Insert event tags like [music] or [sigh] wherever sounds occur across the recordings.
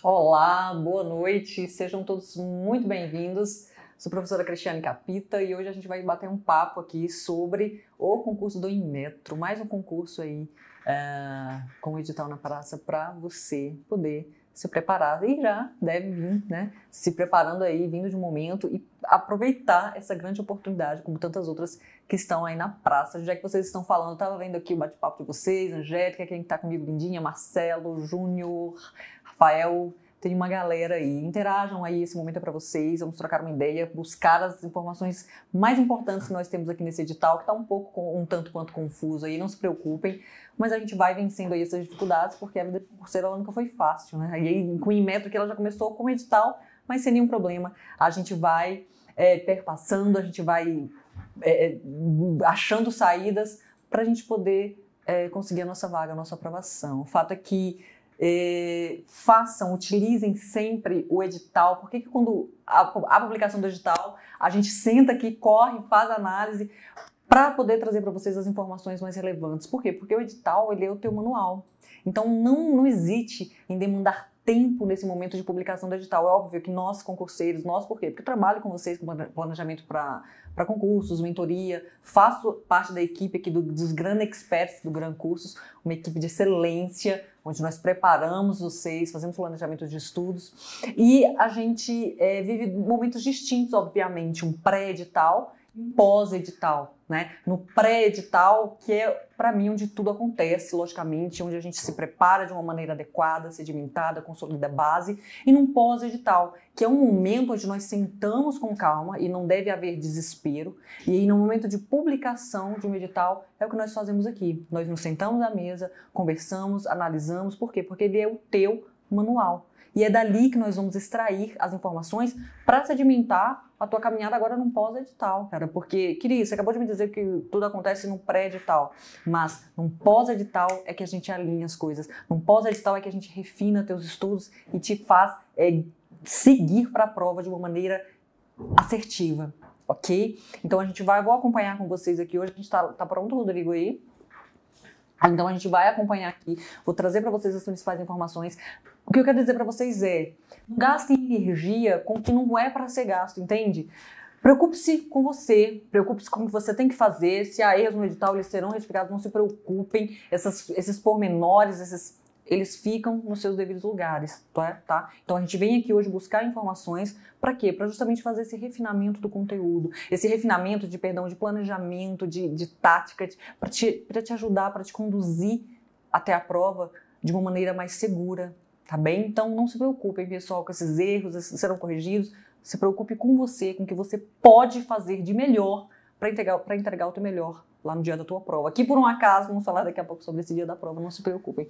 Olá, boa noite, sejam todos muito bem-vindos. Sou a professora Cristiane Capita e hoje a gente vai bater um papo aqui sobre o concurso do Inmetro, mais um concurso aí uh, com edital na praça para você poder se preparar e já deve vir, né? Se preparando aí, vindo de um momento e aproveitar essa grande oportunidade, como tantas outras que estão aí na praça. Já que vocês estão falando, estava vendo aqui o bate-papo de vocês, Angélica, quem está comigo, Lindinha, Marcelo, Júnior, Rafael, tem uma galera aí. Interajam aí, esse momento é para vocês, vamos trocar uma ideia, buscar as informações mais importantes que nós temos aqui nesse edital, que está um pouco, um tanto quanto confuso aí, não se preocupem, mas a gente vai vencendo aí essas dificuldades, porque a vida ela nunca foi fácil, né? E aí, com o Inmetro, que ela já começou com o edital, mas sem nenhum problema, a gente vai é, perpassando, a gente vai é, é achando saídas para a gente poder é, conseguir a nossa vaga, a nossa aprovação. O fato é que eh, façam, utilizem sempre o edital. Por que, que quando a, a, publicação do edital, a gente senta aqui, corre, faz análise para poder trazer para vocês as informações mais relevantes. Por quê? Porque o edital ele é o teu manual. Então não, não hesite em demandar tempo nesse momento de publicação do edital. É óbvio que nós, concurseiros, nós por quê? Porque eu trabalho com vocês com planejamento para concursos, mentoria, faço parte da equipe aqui do, dos grandes Experts do Gran Cursos, uma equipe de excelência onde nós preparamos vocês, fazemos planejamento de estudos e a gente é, vive momentos distintos, obviamente, um pré-edital pós-edital, né? no pré-edital, que é, para mim, onde tudo acontece, logicamente, onde a gente se prepara de uma maneira adequada, sedimentada, consolida a base, e num pós-edital, que é um momento onde nós sentamos com calma e não deve haver desespero, e aí, no momento de publicação de um edital, é o que nós fazemos aqui. Nós nos sentamos à mesa, conversamos, analisamos, por quê? Porque ele é o teu manual. E é dali que nós vamos extrair as informações para sedimentar a tua caminhada agora num pós-edital, cara. Porque, querida, você acabou de me dizer que tudo acontece num pré-edital, mas num pós-edital é que a gente alinha as coisas. Num pós-edital é que a gente refina teus estudos e te faz é, seguir para a prova de uma maneira assertiva, ok? Então a gente vai, vou acompanhar com vocês aqui hoje. A gente tá, tá pronto, Rodrigo, aí? Então a gente vai acompanhar aqui, vou trazer para vocês as principais informações. O que eu quero dizer para vocês é: gastem energia com o que não é para ser gasto, entende? Preocupe-se com você, preocupe-se com o que você tem que fazer. Se há erros no edital, eles serão retificados, não se preocupem. Essas, esses pormenores, esses eles ficam nos seus devidos lugares, tá? tá? Então a gente vem aqui hoje buscar informações para quê? Para justamente fazer esse refinamento do conteúdo, esse refinamento de perdão, de planejamento, de, de tática, para te, te ajudar, para te conduzir até a prova de uma maneira mais segura, tá bem? Então não se preocupem, pessoal, com esses erros, esses serão corrigidos. Se preocupe com você, com o que você pode fazer de melhor para entregar, entregar o teu melhor lá no dia da tua prova. Aqui por um acaso, vamos falar daqui a pouco sobre esse dia da prova, não se preocupem.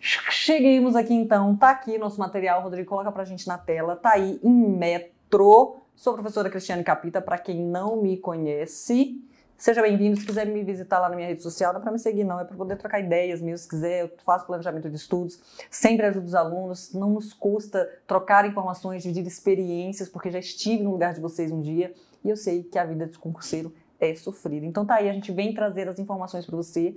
Cheguemos aqui então, tá aqui nosso material, Rodrigo, coloca pra gente na tela, tá aí em metro. Sou a professora Cristiane Capita, para quem não me conhece. Seja bem-vindo. Se quiser me visitar lá na minha rede social, não é para me seguir, não. É para poder trocar ideias mesmo. Se quiser, eu faço planejamento de estudos. Sempre ajudo os alunos. Não nos custa trocar informações, dividir experiências, porque já estive no lugar de vocês um dia e eu sei que a vida é de concurseiro é sofrido. Então tá aí, a gente vem trazer as informações para você.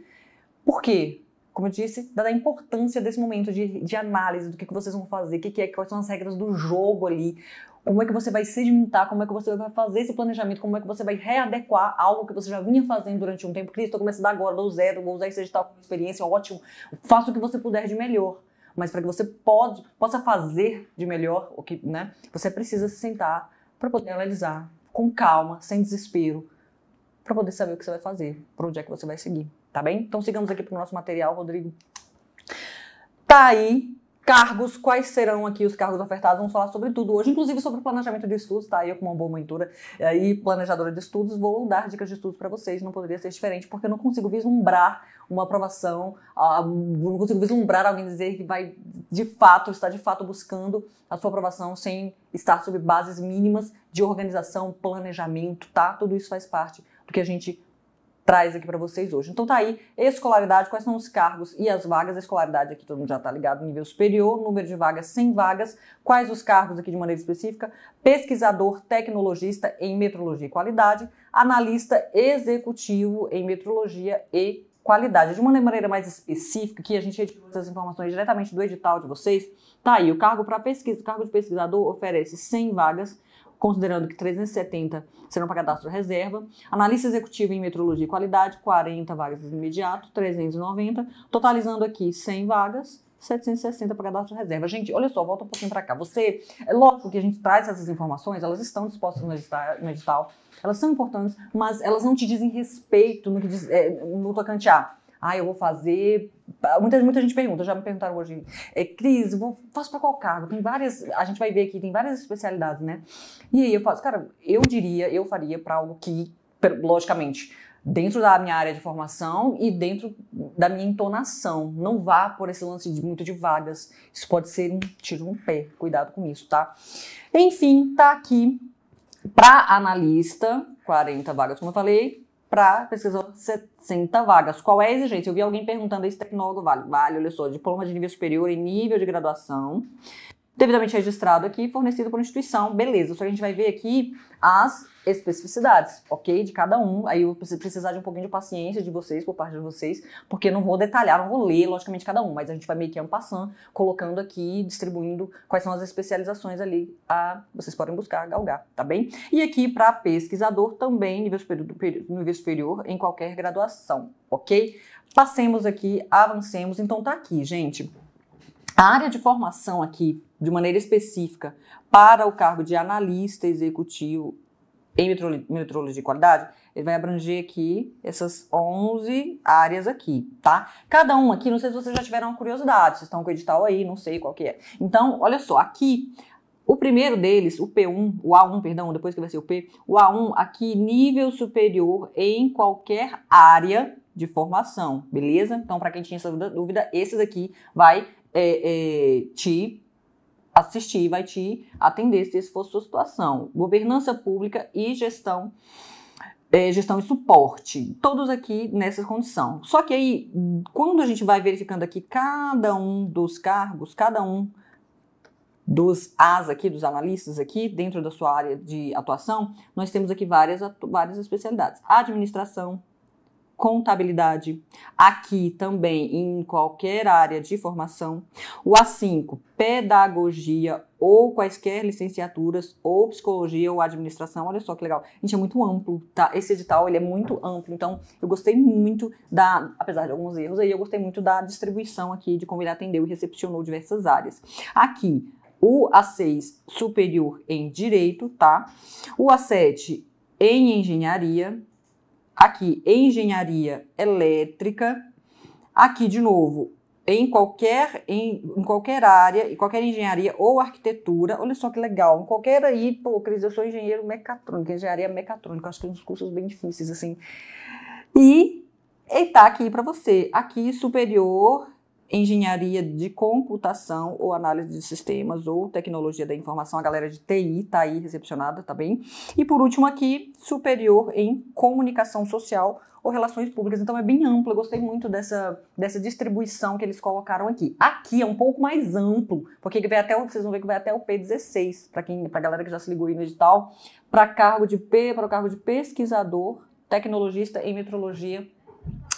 Por quê? Como eu disse, da importância desse momento de, de análise, do que, que vocês vão fazer, o que, que é, quais são as regras do jogo ali, como é que você vai sedimentar, como é que você vai fazer esse planejamento, como é que você vai readequar algo que você já vinha fazendo durante um tempo. Cris, estou começando agora, do zero, vou usar esse digital com experiência, ótimo, faça o que você puder de melhor mas para que você pode, possa fazer de melhor o que, né, você precisa se sentar para poder analisar com calma, sem desespero, para poder saber o que você vai fazer, para onde é que você vai seguir, tá bem? Então sigamos aqui para o nosso material, Rodrigo. Tá aí cargos, quais serão aqui os cargos ofertados, vamos falar sobre tudo hoje, inclusive sobre planejamento de estudos, tá? Eu, como uma boa mentora eh, e planejadora de estudos, vou dar dicas de estudos para vocês, não poderia ser diferente, porque eu não consigo vislumbrar uma aprovação, ah, não consigo vislumbrar alguém dizer que vai, de fato, está de fato buscando a sua aprovação sem estar sob bases mínimas de organização, planejamento, tá? Tudo isso faz parte que a gente traz aqui para vocês hoje. Então tá aí, escolaridade, quais são os cargos e as vagas, escolaridade aqui todo mundo já tá ligado, nível superior, número de vagas, 100 vagas, quais os cargos aqui de maneira específica, pesquisador, tecnologista em metrologia e qualidade, analista executivo em metrologia e qualidade. De uma maneira mais específica, que a gente retirou essas informações diretamente do edital de vocês, tá aí, o cargo para pesquisa, o cargo de pesquisador oferece 100 vagas, considerando que 370 serão para cadastro reserva. Analista executivo em metrologia e qualidade, 40 vagas de imediato, 390, totalizando aqui 100 vagas. 760 para cadastro reserva. Gente, olha só, volta um pouquinho para cá. Você, é lógico que a gente traz essas informações, elas estão dispostas no edital, no edital elas são importantes, mas elas não te dizem respeito no, que diz, é, no tocante a ah, eu vou fazer. Ah, muita, muita gente pergunta, já me perguntaram hoje, é, Cris, vou, faço para qual cargo? Tem várias, a gente vai ver aqui, tem várias especialidades, né? E aí eu faço, cara, eu diria, eu faria para algo que, logicamente, dentro da minha área de formação e dentro da minha entonação. Não vá por esse lance de, muito de vagas. Isso pode ser um tiro no pé. Cuidado com isso, tá? Enfim, tá aqui para analista, 40 vagas, como eu falei para pesquisador de 60 vagas. Qual é a exigência? Eu vi alguém perguntando esse tecnólogo vale. Vale, olha só, diploma de nível superior e nível de graduação devidamente registrado aqui, fornecido por instituição, beleza. Só que a gente vai ver aqui as especificidades, ok? De cada um. Aí eu preciso precisar de um pouquinho de paciência de vocês, por parte de vocês, porque eu não vou detalhar, não vou ler, logicamente, cada um, mas a gente vai meio que passando, colocando aqui, distribuindo quais são as especializações ali. A, vocês podem buscar, galgar, tá bem? E aqui para pesquisador também, nível superior, nível superior em qualquer graduação, ok? Passemos aqui, avancemos. Então tá aqui, gente a área de formação aqui, de maneira específica, para o cargo de analista executivo em metrologia de qualidade, ele vai abranger aqui essas 11 áreas aqui, tá? Cada uma aqui, não sei se vocês já tiveram uma curiosidade, vocês estão com o edital aí, não sei qual que é. Então, olha só, aqui, o primeiro deles, o P1, o A1, perdão, depois que vai ser o P, o A1 aqui, nível superior em qualquer área de formação, beleza? Então, para quem tinha essa dúvida, esses aqui vai é, é, te assistir, vai te atender se esse for sua situação. Governança pública e gestão é, gestão e suporte, todos aqui nessa condição. Só que aí, quando a gente vai verificando aqui cada um dos cargos, cada um dos as aqui, dos analistas aqui, dentro da sua área de atuação, nós temos aqui várias, várias especialidades. Administração, contabilidade, aqui também em qualquer área de formação, o A5, pedagogia ou quaisquer licenciaturas ou psicologia ou administração, olha só que legal. Gente, é muito amplo, tá? Esse edital, ele é muito amplo, então eu gostei muito da, apesar de alguns erros aí, eu gostei muito da distribuição aqui de como ele atendeu e recepcionou diversas áreas. Aqui, o A6 superior em direito, tá? O A7 em engenharia, Aqui, engenharia elétrica. Aqui, de novo, em qualquer, em, em, qualquer área, em qualquer engenharia ou arquitetura. Olha só que legal. Em qualquer aí, pô, Cris, eu sou engenheiro mecatrônico, engenharia mecatrônica. Acho que é um dos cursos bem difíceis, assim. E, e tá aqui para você. Aqui, superior, engenharia de computação ou análise de sistemas ou tecnologia da informação, a galera de TI está aí recepcionada, tá bem? E por último aqui, superior em comunicação social ou relações públicas. Então é bem amplo, eu gostei muito dessa, dessa distribuição que eles colocaram aqui. Aqui é um pouco mais amplo, porque vai até vocês vão ver que vai até o P16, para quem, pra galera que já se ligou aí no edital, para cargo de P, para o cargo de pesquisador, tecnologista em metrologia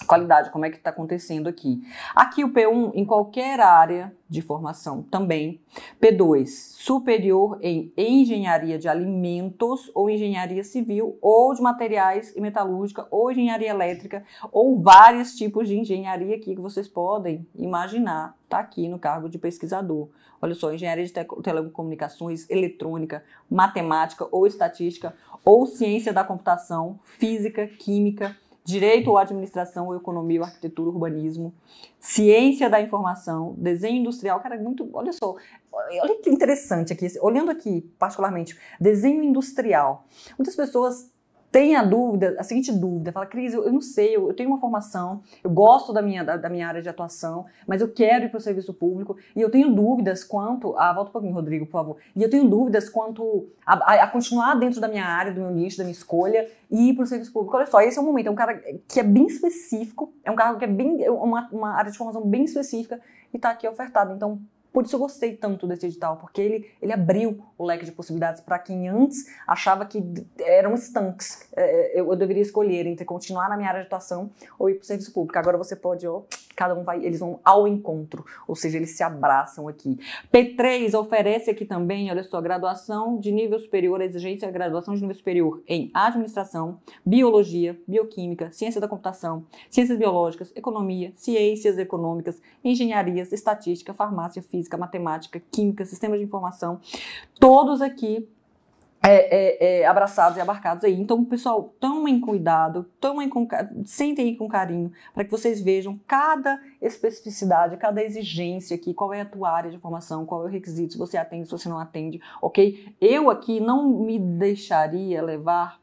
qualidade, como é que está acontecendo aqui. Aqui o P1 em qualquer área de formação também. P2, superior em engenharia de alimentos ou engenharia civil ou de materiais e metalúrgica ou engenharia elétrica ou vários tipos de engenharia aqui que vocês podem imaginar. Está aqui no cargo de pesquisador. Olha só, engenharia de telecomunicações, eletrônica, matemática ou estatística ou ciência da computação, física, química, direito ou administração ou economia ou arquitetura, urbanismo, ciência da informação, desenho industrial, cara, muito, olha só, olha que interessante aqui, olhando aqui particularmente, desenho industrial. Muitas pessoas tem a dúvida, a seguinte dúvida, fala, Cris, eu, eu não sei, eu, eu, tenho uma formação, eu gosto da minha, da, da, minha área de atuação, mas eu quero ir para o serviço público e eu tenho dúvidas quanto. Ah, volta um pouquinho, Rodrigo, por favor. E eu tenho dúvidas quanto a, a, a continuar dentro da minha área, do meu nicho, da minha escolha e ir para o serviço público. Olha só, esse é um momento, é um cara que é bem específico, é um cargo que é bem. É uma, uma área de formação bem específica e está aqui ofertado. Então, por isso eu gostei tanto desse edital, porque ele, ele abriu o leque de possibilidades para quem antes achava que eram estanques. É, é, eu, eu, deveria escolher entre continuar na minha área de atuação ou ir para o serviço público. Agora você pode ó, cada um vai, eles vão ao encontro, ou seja, eles se abraçam aqui. P3 oferece aqui também, olha só, graduação de nível superior, a exigência de graduação de nível superior em administração, biologia, bioquímica, ciência da computação, ciências biológicas, economia, ciências econômicas, engenharias, estatística, farmácia, física, matemática, química, sistemas de informação. Todos aqui é, é, é, abraçados e abarcados aí. Então, pessoal, tomem cuidado, tomem com, sentem com carinho, para que vocês vejam cada especificidade, cada exigência aqui, qual é a tua área de formação, qual é o requisito, se você atende, se você não atende, ok? Eu aqui não me deixaria levar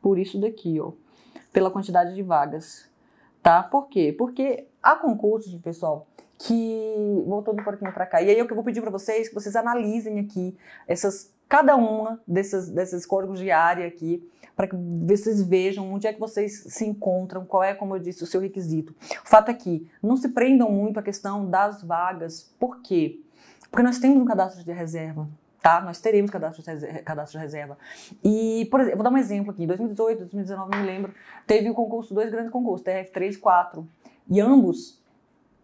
por isso daqui, ó, pela quantidade de vagas, tá? Por quê? Porque há concursos, pessoal, que voltando um pouquinho para cá. E aí o que eu vou pedir para vocês, é que vocês analisem aqui essas cada uma desses desses códigos de área aqui, para que vocês vejam onde é que vocês se encontram, qual é, como eu disse, o seu requisito. O fato é que não se prendam muito à questão das vagas. Por quê? Porque nós temos um cadastro de reserva. Tá? Nós teremos cadastro de, cadastro de reserva. E, por exemplo, vou dar um exemplo aqui. Em 2018, 2019, não me lembro, teve o um concurso, dois grandes concursos, TRF3 e 4. E ambos,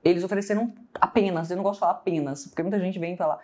eles ofereceram apenas, eu não gosto de falar apenas, porque muita gente vem falar,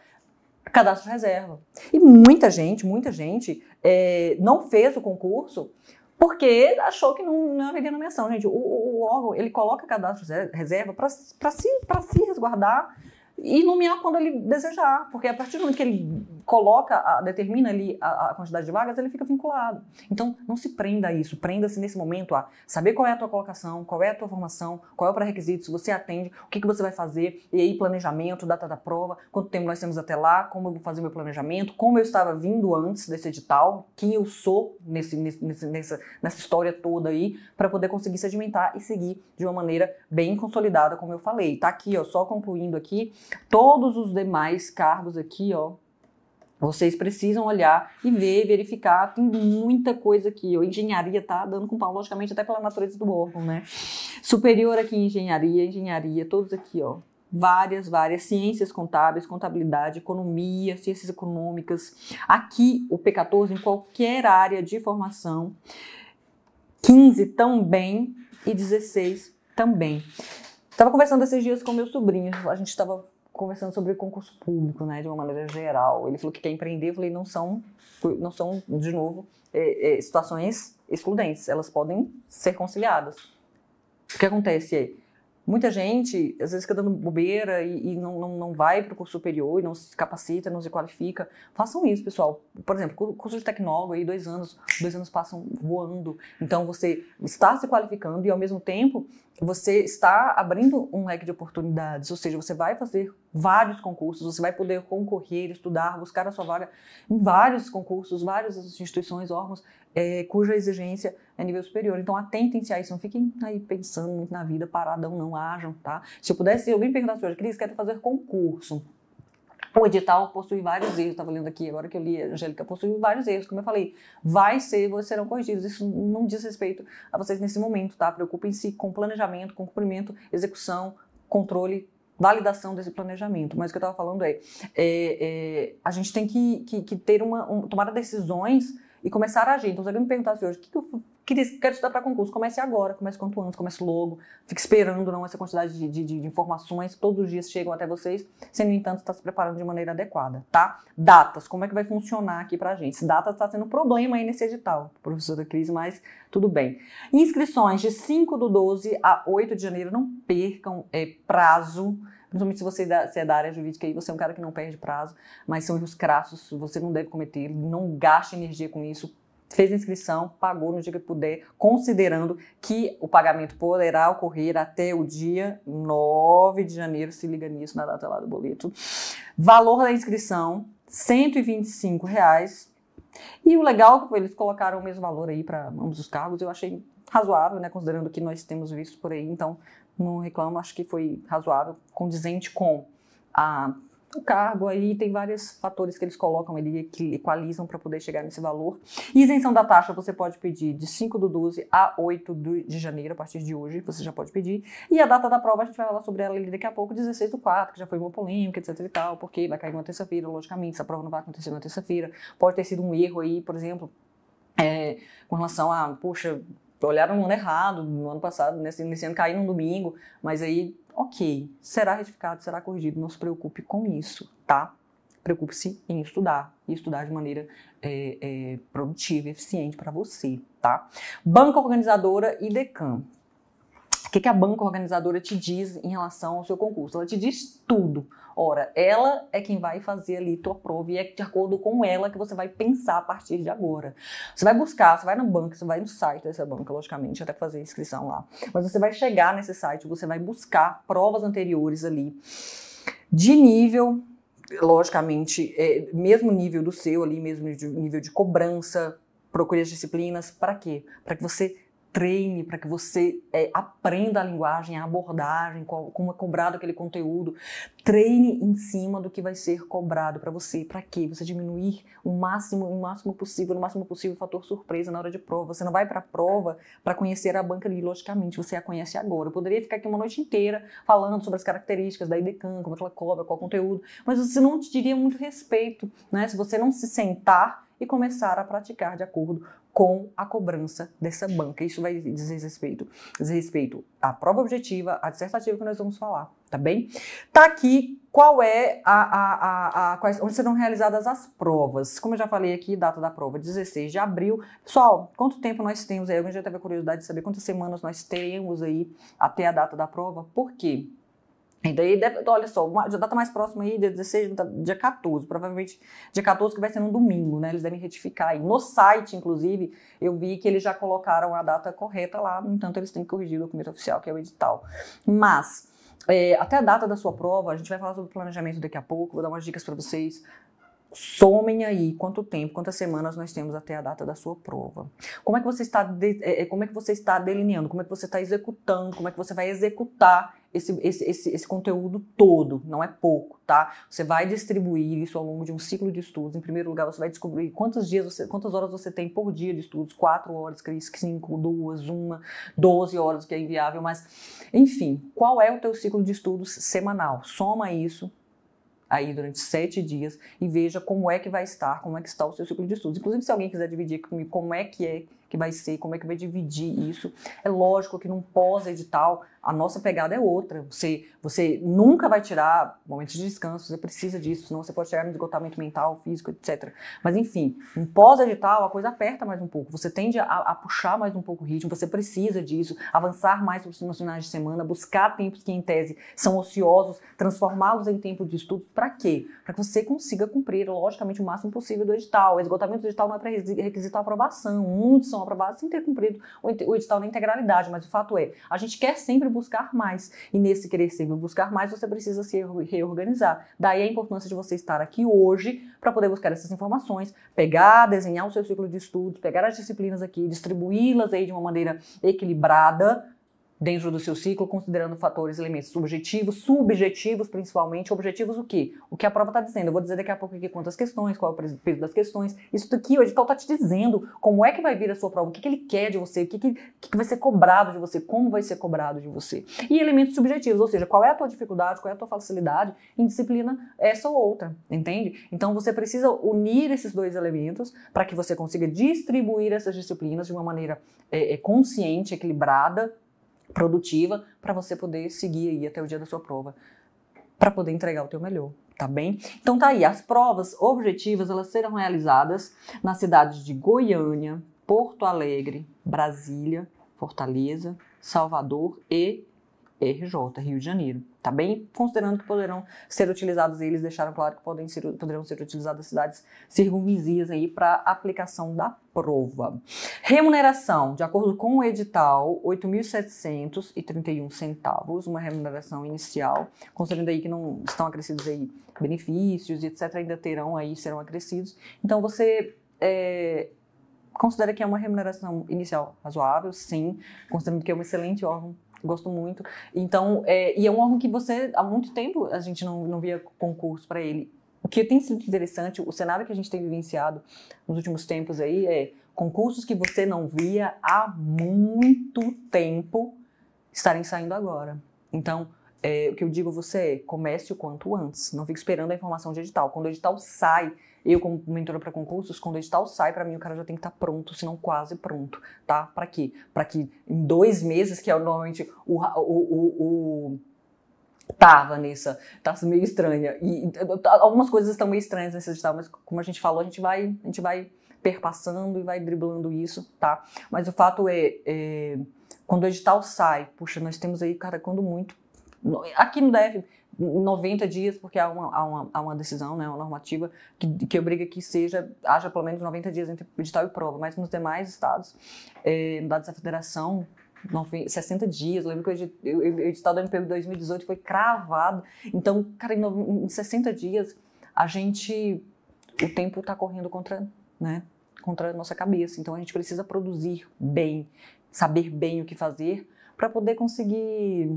cadastro reserva. E muita gente, muita gente é, não fez o concurso porque achou que não, não haveria nomeação, gente. O, o, o órgão, ele coloca cadastro reserva para se, si, se resguardar e nomear quando ele desejar, porque a partir do momento que ele coloca, a, determina ali a, a, quantidade de vagas, ele fica vinculado. Então, não se prenda a isso, prenda-se nesse momento a saber qual é a tua colocação, qual é a tua formação, qual é o pré-requisito, se você atende, o que, que você vai fazer, e aí planejamento, data da prova, quanto tempo nós temos até lá, como eu vou fazer meu planejamento, como eu estava vindo antes desse edital, quem eu sou nesse, nesse, nessa, nessa história toda aí, para poder conseguir sedimentar e seguir de uma maneira bem consolidada, como eu falei. Tá aqui, ó, só concluindo aqui, Todos os demais cargos aqui, ó, vocês precisam olhar e ver, verificar. Tem muita coisa aqui. Ó. engenharia tá dando com pau, logicamente, até pela natureza do órgão, né? Superior aqui, engenharia, engenharia, todos aqui, ó. Várias, várias ciências contábeis, contabilidade, economia, ciências econômicas. Aqui, o P14, em qualquer área de formação. 15 também e 16 também. Estava conversando esses dias com meu sobrinho. A gente estava conversando sobre concurso público, né, de uma maneira geral. Ele falou que quer empreender, eu falei, não são, não são de novo, é, é, situações excludentes, elas podem ser conciliadas. O que acontece aí? É, Muita gente, às vezes, fica dando bobeira e, e não, não, não, vai para o curso superior e não se capacita, não se qualifica. Façam isso, pessoal. Por exemplo, curso de tecnólogo, aí dois anos, dois anos passam voando. Então, você está se qualificando e, ao mesmo tempo, você está abrindo um leque de oportunidades. Ou seja, você vai fazer vários concursos, você vai poder concorrer, estudar, buscar a sua vaga em vários concursos, várias instituições, órgãos é, cuja exigência é nível superior. Então atentem-se a isso, não fiquem aí pensando muito na vida, paradão, não hajam, tá? Se eu pudesse, eu alguém perguntasse assim, hoje, Cris, quero fazer concurso. O edital possui vários erros, estava lendo aqui agora que eu li, Angélica, possui vários erros, como eu falei, vai ser, vocês serão corrigidos, isso não diz respeito a vocês nesse momento, tá? Preocupem-se com planejamento, com cumprimento, execução, controle, validação desse planejamento. Mas o que eu estava falando é, é, é, a gente tem que, que, que ter uma, um, tomar decisões e começar a agir. Então, se alguém me perguntasse hoje, o que, eu queria, quero estudar para concurso? Comece agora, comece quanto antes, comece logo. Fique esperando não essa quantidade de, de, de informações, todos os dias chegam até vocês, sem, no entanto, está se preparando de maneira adequada, tá? Datas, como é que vai funcionar aqui para a gente? Se data está sendo um problema aí nesse edital, professora Cris, mas tudo bem. Inscrições de 5 do 12 a 8 de janeiro, não percam é, prazo, principalmente se você é se é da área jurídica e você é um cara que não perde prazo, mas são erros crassos, você não deve cometer, não gaste energia com isso, fez a inscrição, pagou no dia que puder, considerando que o pagamento poderá ocorrer até o dia 9 de janeiro, se liga nisso na data lá do boleto. Valor da inscrição, R$ reais. E o legal é que eles colocaram o mesmo valor aí para ambos os cargos, eu achei razoável, né, considerando que nós temos visto por aí, então não reclamo, acho que foi razoável, condizente com a, o cargo aí, tem vários fatores que eles colocam ali, que equalizam para poder chegar nesse valor. isenção da taxa você pode pedir de 5 do 12 a 8 de janeiro, a partir de hoje, você já pode pedir. E a data da prova, a gente vai falar sobre ela ali daqui a pouco, 16 do 4, que já foi uma polêmica, etc e tal, porque vai cair numa terça-feira, logicamente, essa prova não vai acontecer na terça-feira, pode ter sido um erro aí, por exemplo, é, com relação a, poxa, olharam no ano errado, no ano passado, nesse, nesse ano caiu no domingo, mas aí, ok, será retificado, será corrigido, não se preocupe com isso, tá? Preocupe-se em estudar e estudar de maneira é, é, produtiva, eficiente para você, tá? Banca organizadora e Decam que, que a banca organizadora te diz em relação ao seu concurso? Ela te diz tudo. Ora, ela é quem vai fazer ali tua prova e é de acordo com ela que você vai pensar a partir de agora. Você vai buscar, você vai no banco, você vai no site dessa banca, logicamente, até fazer inscrição lá. Mas você vai chegar nesse site, você vai buscar provas anteriores ali de nível logicamente, é, mesmo nível do seu ali, mesmo nível de cobrança, procure as disciplinas, para quê? Para que você treine, para que você é, aprenda a linguagem, a abordagem, qual, como é cobrado aquele conteúdo. Treine em cima do que vai ser cobrado para você. Para quê? Você diminuir o máximo, o máximo possível, o máximo possível o fator surpresa na hora de prova. Você não vai para a prova para conhecer a banca ali, logicamente, você a conhece agora. Eu poderia ficar aqui uma noite inteira falando sobre as características da IDECAN, como é ela cobra, qual conteúdo, mas você não te diria muito respeito, né? Se você não se sentar e começar a praticar de acordo com a cobrança dessa banca. Isso vai dizer respeito, dizer respeito à prova objetiva, à dissertativa que nós vamos falar, tá bem? Tá aqui qual é a, a, a, a quais, onde serão realizadas as provas. Como eu já falei aqui, data da prova 16 de abril. Pessoal, quanto tempo nós temos aí? Alguém já teve a curiosidade de saber quantas semanas nós temos aí até a data da prova? Por quê? E daí, olha só, a data mais próxima aí, dia 16, dia 14, provavelmente dia 14 que vai ser no domingo, né? Eles devem retificar aí. No site, inclusive, eu vi que eles já colocaram a data correta lá, no entanto, eles têm que corrigir o documento oficial, que é o edital. Mas, é, até a data da sua prova, a gente vai falar sobre planejamento daqui a pouco, vou dar umas dicas para vocês. Somem aí quanto tempo, quantas semanas nós temos até a data da sua prova. Como é que você está, de, é, é como é que você está delineando, como é que você está executando, como é que você vai executar esse, esse, esse, esse conteúdo todo, não é pouco, tá? Você vai distribuir isso ao longo de um ciclo de estudos. Em primeiro lugar, você vai descobrir quantos dias você, quantas horas você tem por dia de estudos, quatro horas, cinco, duas, uma, doze horas, que é inviável, mas enfim, qual é o teu ciclo de estudos semanal? Soma isso aí durante sete dias e veja como é que vai estar, como é que está o seu ciclo de estudos. Inclusive, se alguém quiser dividir comigo como é que é que vai ser, como é que vai dividir isso. É lógico que num pós-edital a nossa pegada é outra. Você, você nunca vai tirar momentos de descanso, você precisa disso, senão você pode chegar no esgotamento mental, físico, etc. Mas enfim, um pós-edital a coisa aperta mais um pouco, você tende a, a, puxar mais um pouco o ritmo, você precisa disso, avançar mais nos finais de semana, buscar tempos que em tese são ociosos, transformá-los em tempo de estudo, para quê? Para que você consiga cumprir, logicamente, o máximo possível do edital. O esgotamento do edital não é para requisitar aprovação, muitos são aprovados sem ter cumprido o edital na integralidade, mas o fato é, a gente quer sempre buscar mais, e nesse querer sempre buscar mais, você precisa se reorganizar. Daí a importância de você estar aqui hoje para poder buscar essas informações, pegar, desenhar o seu ciclo de estudos, pegar as disciplinas aqui, distribuí-las aí de uma maneira equilibrada, dentro do seu ciclo, considerando fatores, elementos subjetivos, subjetivos principalmente, objetivos o quê? O que a prova está dizendo. Eu vou dizer daqui a pouco aqui quantas questões, qual é o peso das questões. Isso aqui o edital está te dizendo como é que vai vir a sua prova, o que, que ele quer de você, o que, que, que, vai ser cobrado de você, como vai ser cobrado de você. E elementos subjetivos, ou seja, qual é a tua dificuldade, qual é a tua facilidade em disciplina essa ou outra, entende? Então você precisa unir esses dois elementos para que você consiga distribuir essas disciplinas de uma maneira é, é consciente, equilibrada, produtiva para você poder seguir aí até o dia da sua prova, para poder entregar o teu melhor, tá bem? Então tá aí, as provas objetivas, elas serão realizadas nas cidades de Goiânia, Porto Alegre, Brasília, Fortaleza, Salvador e RJ, Rio de Janeiro tá bem? Considerando que poderão ser utilizados, eles deixaram claro que podem ser, poderão ser utilizadas cidades circunvizinhas aí para aplicação da prova. Remuneração, de acordo com o edital, 8.731 centavos, uma remuneração inicial, considerando aí que não estão acrescidos aí benefícios e etc, ainda terão aí, serão acrescidos. Então você é, considera que é uma remuneração inicial razoável, sim, considerando que é um excelente órgão gosto muito. Então, é, e é um órgão que você, há muito tempo, a gente não, não via concurso para ele. O que tem sido interessante, o cenário que a gente tem vivenciado nos últimos tempos aí é concursos que você não via há muito tempo estarem saindo agora. Então, é, o que eu digo a você é, comece o quanto antes, não fique esperando a informação de edital. Quando o edital sai, eu, como mentora para concursos, quando o edital sai, para mim o cara já tem que estar tá pronto, se não quase pronto, tá? Para quê? Para que em dois meses, que é normalmente o, o, o, o Tá, Vanessa, tá meio estranha. E, algumas coisas estão meio estranhas nesse edital, mas como a gente falou, a gente vai, a gente vai perpassando e vai driblando isso, tá? Mas o fato é, é quando o edital sai, puxa, nós temos aí, cara, quando muito. Aqui no deve 90 dias, porque há uma, há uma, há uma decisão, né, uma normativa, que, que obriga que seja, haja pelo menos 90 dias entre edital e prova, mas nos demais estados, é, eh, no dados da federação, 90, 60 dias. Eu lembro que o edital do MPB 2018 foi cravado. Então, cara, em, 60 dias, a gente. O tempo está correndo contra, né, contra a nossa cabeça. Então, a gente precisa produzir bem, saber bem o que fazer, para poder conseguir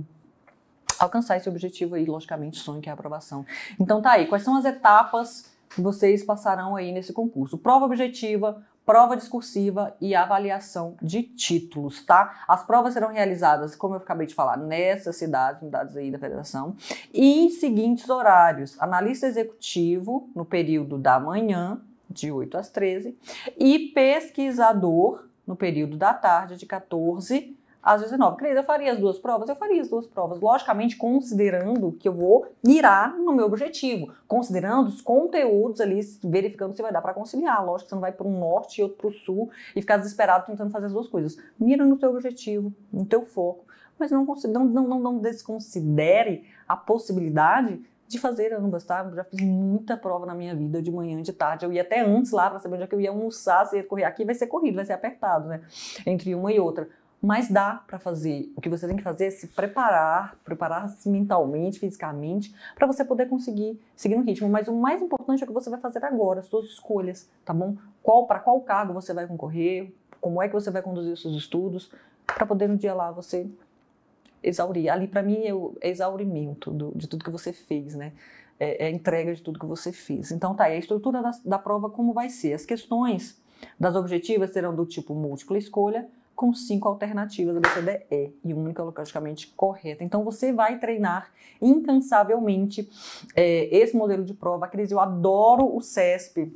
alcançar esse objetivo aí, logicamente, sonho que é a aprovação. Então tá aí, quais são as etapas que vocês passarão aí nesse concurso? Prova objetiva, prova discursiva e avaliação de títulos, tá? As provas serão realizadas, como eu acabei de falar, nessas cidades, unidades aí da federação, e em seguintes horários: analista executivo no período da manhã, de 8 às 13, e pesquisador no período da tarde, de 14 às 19. Cris, eu faria as duas provas? Eu faria as duas provas. Logicamente, considerando que eu vou mirar no meu objetivo, considerando os conteúdos ali, verificando se vai dar para conciliar. Lógico que você não vai para um norte e outro para o sul e ficar desesperado tentando fazer as duas coisas. Mira no teu objetivo, no teu foco, mas não, não, não, não desconsidere a possibilidade de fazer ambas, tá? Eu já fiz muita prova na minha vida, de manhã, de tarde. Eu ia até antes lá para saber onde é que eu ia almoçar, se ia correr. Aqui vai ser corrido, vai ser apertado, né? Entre uma e outra mas dá para fazer. O que você tem que fazer é se preparar, preparar-se mentalmente, fisicamente, para você poder conseguir seguir no ritmo. Mas o mais importante é o que você vai fazer agora, suas escolhas, tá bom? Qual para qual cargo você vai concorrer, como é que você vai conduzir os seus estudos, para poder no dia lá você exaurir. Ali para mim é o exaurimento do, de tudo que você fez, né? É, é, a entrega de tudo que você fez. Então tá, e a estrutura da, da prova como vai ser? As questões das objetivas serão do tipo múltipla escolha com cinco alternativas do BCDE e única logicamente correta. Então você vai treinar incansavelmente é, esse modelo de prova. Cris, eu adoro o CESP.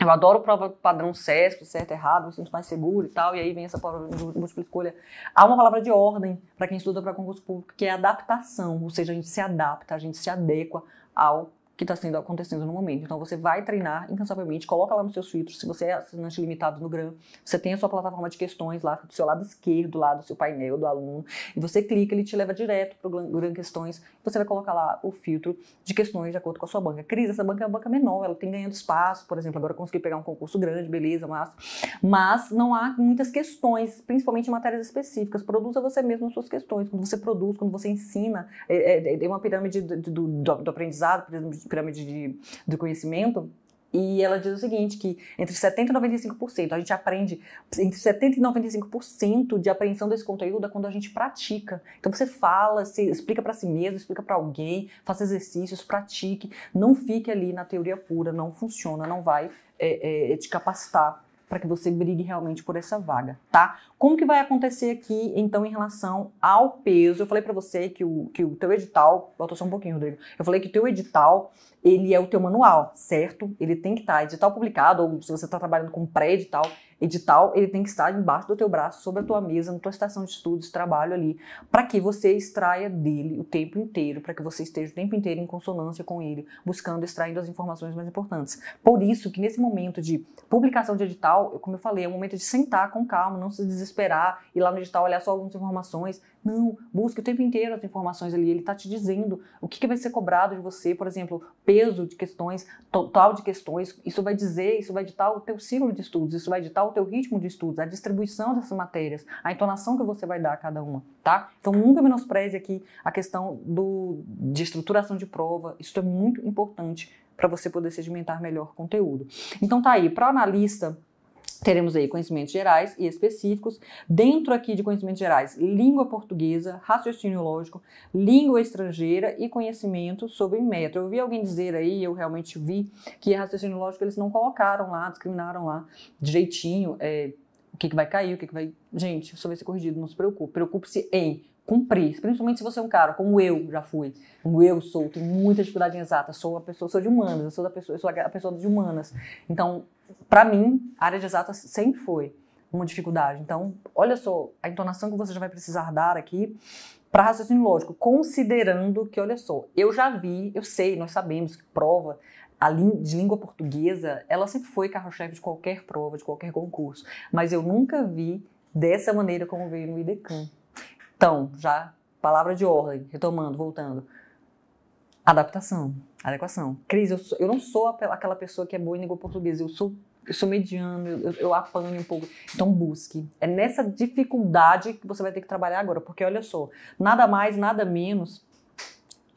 Eu adoro prova padrão CESP, certo, errado, você mais seguro e tal, e aí vem essa prova de múltipla escolha. Há uma palavra de ordem para quem estuda para concurso público, que é adaptação, ou seja, a gente se adapta, a gente se adequa ao que está sendo acontecendo no momento. Então você vai treinar incansavelmente, coloca lá nos seus filtros. Se você é assinante limitado no Gram, você tem a sua plataforma de questões lá do seu lado esquerdo, lá do seu painel do aluno, e você clica, ele te leva direto para o Gram Questões. Você vai colocar lá o filtro de questões de acordo com a sua banca. Cris, essa banca é uma banca menor, ela tem ganhando espaço, por exemplo, agora eu consegui pegar um concurso grande, beleza, massa. Mas não há muitas questões, principalmente em matérias específicas. Produza você mesmo as suas questões. Quando você produz, quando você ensina, é, é, é, é uma pirâmide do, do, do aprendizado, por exemplo, pirâmide de, do conhecimento, e ela diz o seguinte, que entre 70% e 95%, a gente aprende entre 70% e 95% de apreensão desse conteúdo é quando a gente pratica. Então você fala, você explica para si mesmo, explica para alguém, faça exercícios, pratique. Não fique ali na teoria pura, não funciona, não vai é, é, te capacitar para que você brigue realmente por essa vaga, tá? Como que vai acontecer aqui, então, em relação ao peso? Eu falei para você que o, que o teu edital, volta só um pouquinho, Rodrigo. Eu falei que o teu edital, ele é o teu manual, certo? Ele tem que estar tá edital publicado, ou se você está trabalhando com pré-edital, edital, ele tem que estar embaixo do teu braço, sobre a tua mesa, na tua estação de estudos, trabalho ali, para que você extraia dele o tempo inteiro, para que você esteja o tempo inteiro em consonância com ele, buscando, extraindo as informações mais importantes. Por isso que nesse momento de publicação de edital, como eu falei, é o momento de sentar com calma, não se desesperar, ir lá no edital olhar só algumas informações, não, busque o tempo inteiro as informações ali. Ele está te dizendo o que, que, vai ser cobrado de você, por exemplo, peso de questões, total de questões. Isso vai dizer, isso vai ditar o teu ciclo de estudos, isso vai ditar o teu ritmo de estudos, a distribuição dessas matérias, a entonação que você vai dar a cada uma, tá? Então nunca menospreze aqui a questão do, de estruturação de prova. Isso é muito importante para você poder sedimentar melhor conteúdo. Então tá aí, para analista Teremos aí conhecimentos gerais e específicos. Dentro aqui de conhecimentos gerais, língua portuguesa, raciocínio lógico, língua estrangeira e conhecimento sobre metro. Eu vi alguém dizer aí, eu realmente vi, que raciocínio lógico eles não colocaram lá, discriminaram lá de é, o que, que vai cair, o que, que vai. Gente, isso vai ser corrigido, não se preocupe. Preocupe-se em cumprir, principalmente se você é um cara como eu já fui, como eu sou, tenho muita dificuldade em exata, sou a pessoa, sou de humanas, eu sou da pessoa, sou a pessoa de humanas. Então, para mim, a área de exatas sempre foi uma dificuldade. Então, olha só a entonação que você já vai precisar dar aqui para raciocínio lógico, considerando que, olha só, eu já vi, eu sei, nós sabemos que prova de língua portuguesa, ela sempre foi carro-chefe de qualquer prova, de qualquer concurso, mas eu nunca vi dessa maneira como veio no IDECAM. Então, já palavra de ordem, retomando, voltando. Adaptação, adequação. Cris, eu, sou, eu não sou aquela pessoa que é boa em língua portuguesa, eu sou, eu sou mediano, eu, eu apanho um pouco. Então busque. É nessa dificuldade que você vai ter que trabalhar agora, porque olha só, nada mais, nada menos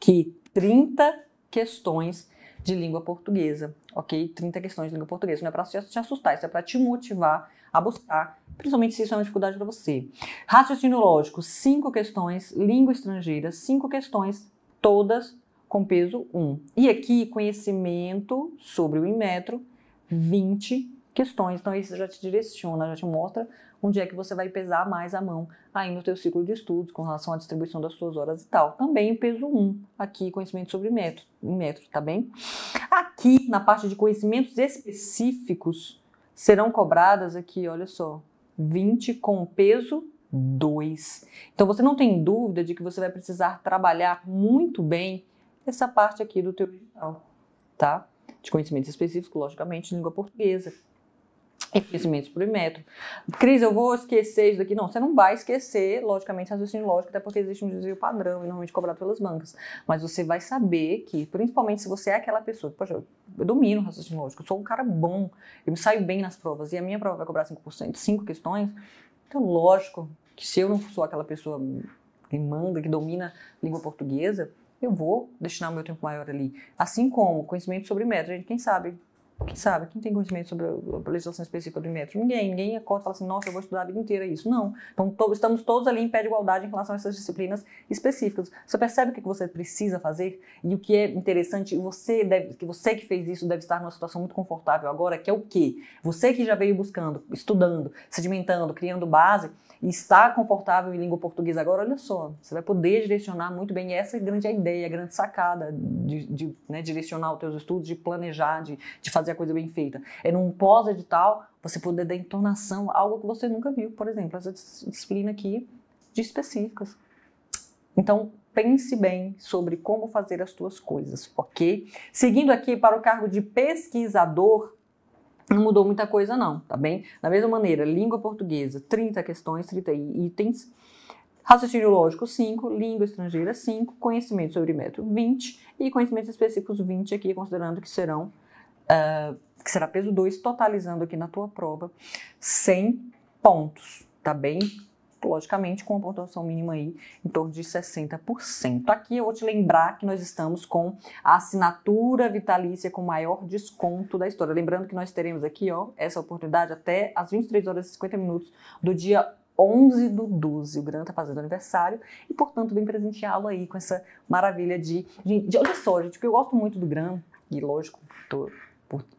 que 30 questões de língua portuguesa, ok? 30 questões de língua portuguesa. Não é para te assustar, isso é para te motivar a buscar principalmente se isso é uma dificuldade para você. Raciocínio lógico, cinco questões, língua estrangeira, cinco questões, todas com peso 1. E aqui, conhecimento sobre o Inmetro, 20 questões. Então, isso já te direciona, já te mostra onde é que você vai pesar mais a mão aí no teu ciclo de estudos com relação à distribuição das suas horas e tal. Também peso 1, aqui, conhecimento sobre o imetro, tá bem? Aqui, na parte de conhecimentos específicos, serão cobradas aqui, olha só, 20 com peso 2. Então você não tem dúvida de que você vai precisar trabalhar muito bem essa parte aqui do teu original, tá? De conhecimento específico, logicamente, de língua portuguesa. Eficientemente por metro. Cris, eu vou esquecer isso daqui. Não, você não vai esquecer, logicamente, raciocínio lógico, até porque existe um desvio padrão e normalmente cobrado pelas bancas. Mas você vai saber que, principalmente se você é aquela pessoa, poxa, eu domino o raciocínio lógico, eu sou um cara bom, eu me saio bem nas provas e a minha prova vai cobrar 5%, 5 questões. Então, lógico que se eu não sou aquela pessoa que manda, que domina língua portuguesa, eu vou destinar o meu tempo maior ali. Assim como conhecimento sobre método, gente, quem sabe quem sabe? Quem tem conhecimento sobre a legislação específica do metro? Ninguém. Ninguém acorda e fala assim, nossa, eu vou estudar a vida inteira isso. Não. Então, to estamos todos ali em pé de igualdade em relação a essas disciplinas específicas. Você percebe o que você precisa fazer e o que é interessante, você deve, que você que fez isso deve estar numa situação muito confortável agora, que é o quê? Você que já veio buscando, estudando, sedimentando, criando base, está confortável em língua portuguesa agora, olha só, você vai poder direcionar muito bem. E essa é a grande ideia, a grande sacada de, de né, direcionar os teus estudos, de planejar, de, de fazer a coisa bem feita. É num pós-edital você poder dar entonação, algo que você nunca viu, por exemplo, essa disciplina aqui de específicas. Então, pense bem sobre como fazer as suas coisas, ok? Seguindo aqui para o cargo de pesquisador, não mudou muita coisa não, tá bem? Da mesma maneira, língua portuguesa, 30 questões, 30 itens. Raciocínio lógico, 5. Língua estrangeira, 5. Conhecimento sobre método, 20. E conhecimentos específicos, 20 aqui, considerando que serão... Uh, que será peso 2, totalizando aqui na tua prova 100 pontos, tá bem? logicamente, com a pontuação mínima aí em torno de 60%. Aqui eu vou te lembrar que nós estamos com a assinatura vitalícia com maior desconto da história. Lembrando que nós teremos aqui, ó, essa oportunidade até às 23 horas e 50 minutos do dia 11 do 12. O Gran tá fazendo aniversário e, portanto, vem presenteá-lo aí com essa maravilha de, de, de, Olha só, gente, porque eu gosto muito do Gran, e lógico, tô,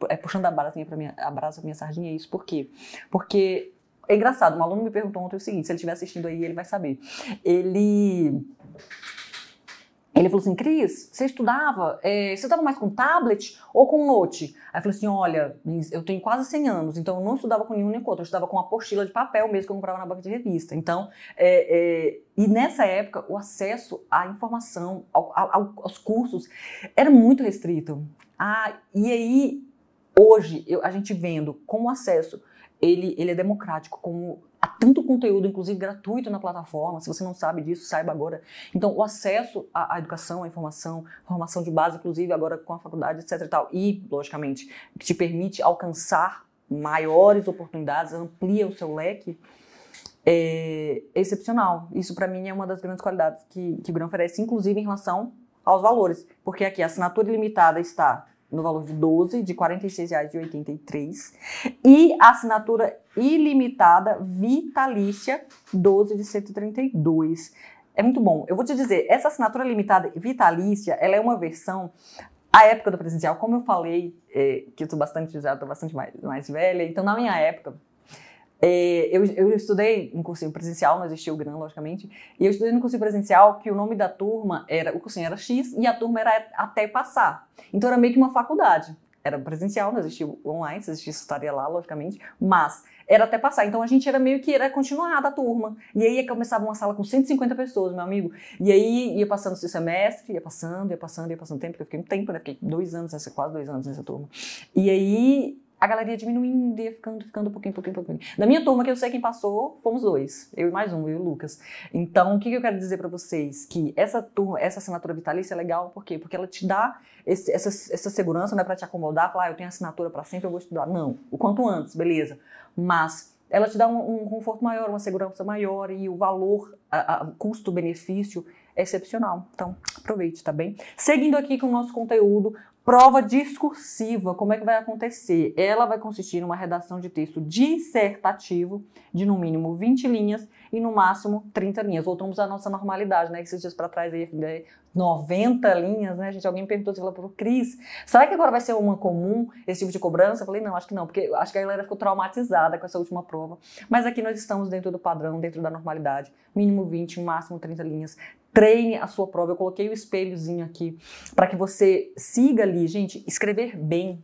é puxando a brasa para minha, a pra minha sardinha, é isso. Por quê? Porque é engraçado, um aluno me perguntou ontem o seguinte: se ele estiver assistindo aí, ele vai saber. Ele. Ele falou assim, Cris, você estudava, é, você estava mais com tablet ou com note? Aí eu falei assim, olha, eu tenho quase 100 anos, então eu não estudava com nenhum nem com outro, eu estudava com uma apostila de papel mesmo que eu comprava na banca de revista. Então, é, é, e nessa época, o acesso à informação, ao, ao, aos cursos, era muito restrito. Ah, e aí, hoje, eu, a gente vendo como acesso ele, ele é democrático, como há tanto conteúdo, inclusive gratuito na plataforma, se você não sabe disso, saiba agora. Então, o acesso à, à educação, à informação, formação de base, inclusive agora com a faculdade, etc e tal, e, logicamente, que te permite alcançar maiores oportunidades, amplia o seu leque, é excepcional. Isso, para mim, é uma das grandes qualidades que, que o GRAM oferece, inclusive em relação aos valores, porque aqui a assinatura ilimitada está no valor de 12, de R$ 46,83. E assinatura ilimitada vitalícia, 12 de 132. É muito bom. Eu vou te dizer, essa assinatura limitada vitalícia, ela é uma versão a época do presencial, como eu falei, é, que eu sou bastante já, tô bastante mais, mais velha, então na minha época, é, eu, eu, estudei um cursinho presencial, não existia o GRAN, logicamente, e eu estudei no cursinho presencial que o nome da turma era, o cursinho era X e a turma era até passar. Então era meio que uma faculdade. Era presencial, não existia online, se existisse estaria lá, logicamente, mas era até passar. Então a gente era meio que era continuada a turma. E aí começava uma sala com 150 pessoas, meu amigo. E aí ia passando esse semestre, ia passando, ia passando, ia passando tempo, porque eu fiquei um tempo, né? Fiquei dois anos, nessa, quase dois anos nessa turma. E aí a galeria diminuindo, e ficando, ficando pouquinho, pouquinho, pouquinho. Da minha turma, que eu sei quem passou, fomos dois. Eu e mais um, eu e o Lucas. Então, o que, que eu quero dizer para vocês? Que essa turma, essa assinatura vitalícia é legal, por quê? Porque ela te dá esse, essa, essa segurança, não é para te acomodar, falar, ah, eu tenho assinatura para sempre, eu vou estudar. Não, o quanto antes, beleza. Mas ela te dá um, um, conforto maior, uma segurança maior e o valor, custo-benefício é excepcional. Então, aproveite, tá bem? Seguindo aqui com o nosso conteúdo, Prova discursiva, como é que vai acontecer? Ela vai consistir numa redação de texto dissertativo de no mínimo 20 linhas e no máximo 30 linhas. Voltamos à nossa normalidade, né? Esses dias para trás aí, 90 né? linhas, né? Gente, alguém perguntou, você falou pro Cris, será que agora vai ser uma comum esse tipo de cobrança? Eu falei, não, acho que não, porque acho que a galera ficou traumatizada com essa última prova. Mas aqui nós estamos dentro do padrão, dentro da normalidade. Mínimo 20, máximo 30 linhas treine a sua prova. Eu coloquei o espelhozinho aqui para que você siga ali, gente, escrever bem.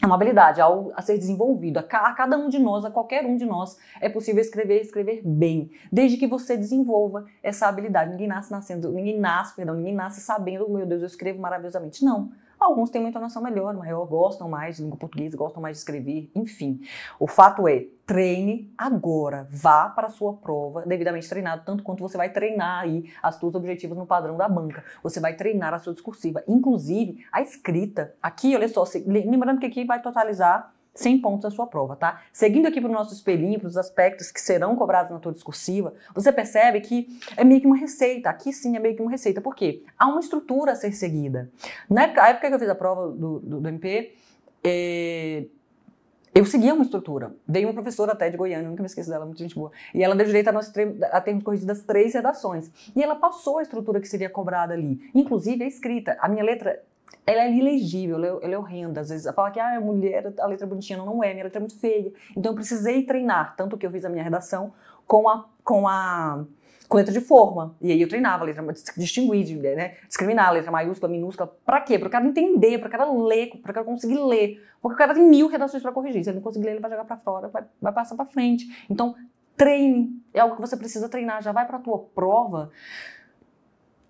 É uma habilidade, é algo a ser desenvolvido. A cada um de nós, a qualquer um de nós, é possível escrever escrever bem, desde que você desenvolva essa habilidade. Ninguém nasce nascendo, ninguém nasce, perdão, ninguém nasce sabendo, meu Deus, eu escrevo maravilhosamente. Não. Alguns têm uma entonação melhor, maior, gostam mais de língua portuguesa, gostam mais de escrever, enfim. O fato é, treine agora, vá para a sua prova devidamente treinado, tanto quanto você vai treinar aí as suas objetivas no padrão da banca. Você vai treinar a sua discursiva, inclusive a escrita. Aqui, olha só, lembrando que aqui vai totalizar 100 pontos na sua prova, tá? Seguindo aqui para o nosso espelhinho, para os aspectos que serão cobrados na tua discursiva, você percebe que é meio que uma receita. Aqui sim é meio que uma receita. Por quê? Há uma estrutura a ser seguida. Na época que eu fiz a prova do, do, do MP, é, eu seguia uma estrutura. Veio uma professora até de Goiânia, nunca me esqueço dela, muito gente boa. E ela deu direito a, nós, a termos corrigidas três redações. E ela passou a estrutura que seria cobrada ali, inclusive a escrita. A minha letra ela é ilegível, ela é, ela é horrenda. Às vezes fala que ah, a é mulher, a letra é bonitinha, não é, minha letra é muito feia. Então eu precisei treinar, tanto que eu fiz a minha redação com a, com a com letra de forma. E aí eu treinava a letra, distinguir, né? né discriminar a letra maiúscula, minúscula. Pra quê? Pro cara entender, pro cara ler, pro cara conseguir ler. Porque o cara tem mil redações para corrigir. Se ele não conseguir ler, ele vai jogar para fora, vai, vai passar para frente. Então, treine. É algo que você precisa treinar. Já vai pra tua prova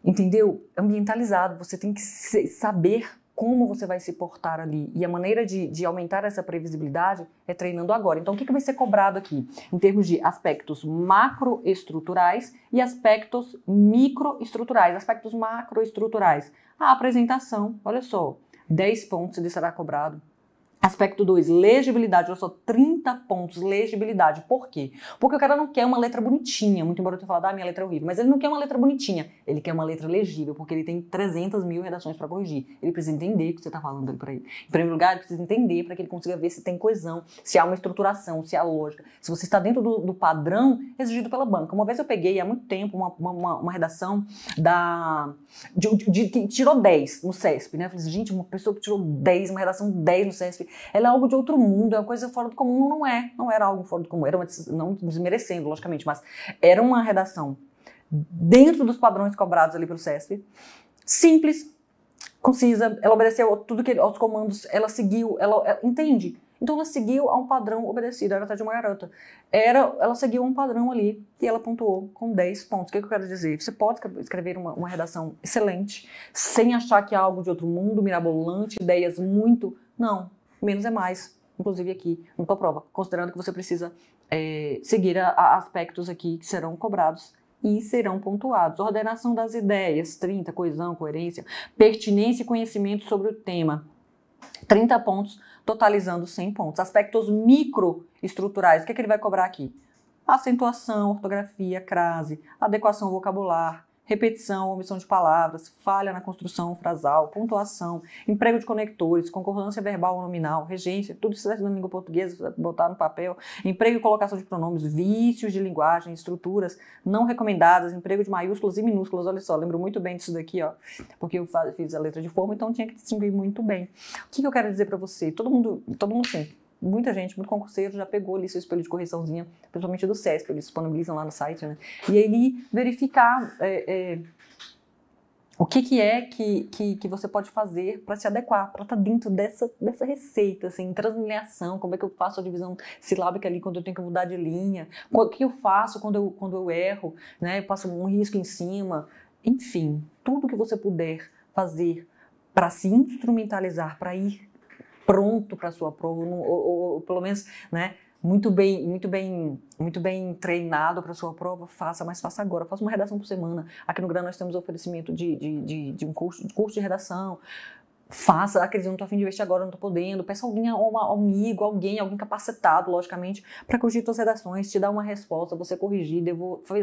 entendeu? Ambientalizado. Você tem que saber como você vai se portar ali. E a maneira de, de aumentar essa previsibilidade é treinando agora. Então, o que, que vai ser cobrado aqui? Em termos de aspectos macroestruturais e aspectos microestruturais. Aspectos macroestruturais. A apresentação, olha só, 10 pontos ele será cobrado. Aspecto 2, legibilidade. Olha só, 30 pontos, legibilidade. Por quê? Porque o cara não quer uma letra bonitinha, muito embora eu tenha falado, ah, minha letra é horrível, mas ele não quer uma letra bonitinha, ele quer uma letra legível, porque ele tem 300 mil redações para corrigir. Ele precisa entender o que você está falando ali para ele. Em primeiro lugar, ele precisa entender para que ele consiga ver se tem coesão, se há uma estruturação, se há lógica, se você está dentro do, do padrão exigido pela banca. Uma vez eu peguei, há muito tempo, uma, uma, uma redação da de, de, de, que tirou 10 no CESP, né? Eu falei assim, gente, uma pessoa que tirou 10, uma redação 10 no CESP, ela é algo de outro mundo, é uma coisa fora do comum. Não é, não era algo fora do comum. Era uma, não desmerecendo, logicamente, mas era uma redação dentro dos padrões cobrados ali pelo CESP. Simples, concisa, ela obedeceu tudo que aos comandos, ela seguiu, ela, ela entende? Então ela seguiu a um padrão obedecido, era até de uma garota. Era, ela seguiu um padrão ali e ela pontuou com 10 pontos. O que, é que eu quero dizer? Você pode escrever uma, uma, redação excelente, sem achar que é algo de outro mundo, mirabolante, ideias muito. Não menos é mais, inclusive aqui na tua prova, considerando que você precisa é, seguir a, a aspectos aqui que serão cobrados e serão pontuados. Ordenação das ideias, 30, coesão, coerência, pertinência e conhecimento sobre o tema, 30 pontos, totalizando 100 pontos. Aspectos microestruturais, o que, é que ele vai cobrar aqui? Acentuação, ortografia, crase, adequação vocabular, repetição, omissão de palavras, falha na construção frasal, pontuação, emprego de conectores, concordância verbal ou nominal, regência, tudo isso é da língua portuguesa, botar no papel, emprego e colocação de pronomes, vícios de linguagem, estruturas não recomendadas, emprego de maiúsculas e minúsculas, olha só, lembro muito bem disso daqui, ó, porque eu fiz a letra de forma, então tinha que distinguir muito bem. O que, que eu quero dizer para você? Todo mundo, todo mundo sim, muita gente, muito concurseiro já pegou ali seu espelho de correçãozinha, principalmente do SESP, eles disponibilizam lá no site, né? E ele verificar é, é, o que, que é que, que, que você pode fazer para se adequar, para estar tá dentro dessa, dessa receita, assim, translineação, como é que eu faço a divisão silábica ali quando eu tenho que mudar de linha, o que eu faço quando eu, quando eu erro, né? Eu passo um risco em cima, enfim, tudo que você puder fazer para se instrumentalizar, para ir pronto para sua prova, ou, ou, ou, pelo menos, né? Muito bem, muito bem, muito bem treinado para sua prova, faça, mas faça agora, faça uma redação por semana. Aqui no Gran nós temos oferecimento de, de, de, de um curso, curso de redação, faça, ah, Cris, eu não tô afim de investir agora, não tô podendo, peça alguém, um amigo, alguém, alguém capacitado, logicamente, para corrigir suas redações, te dar uma resposta, você corrigir,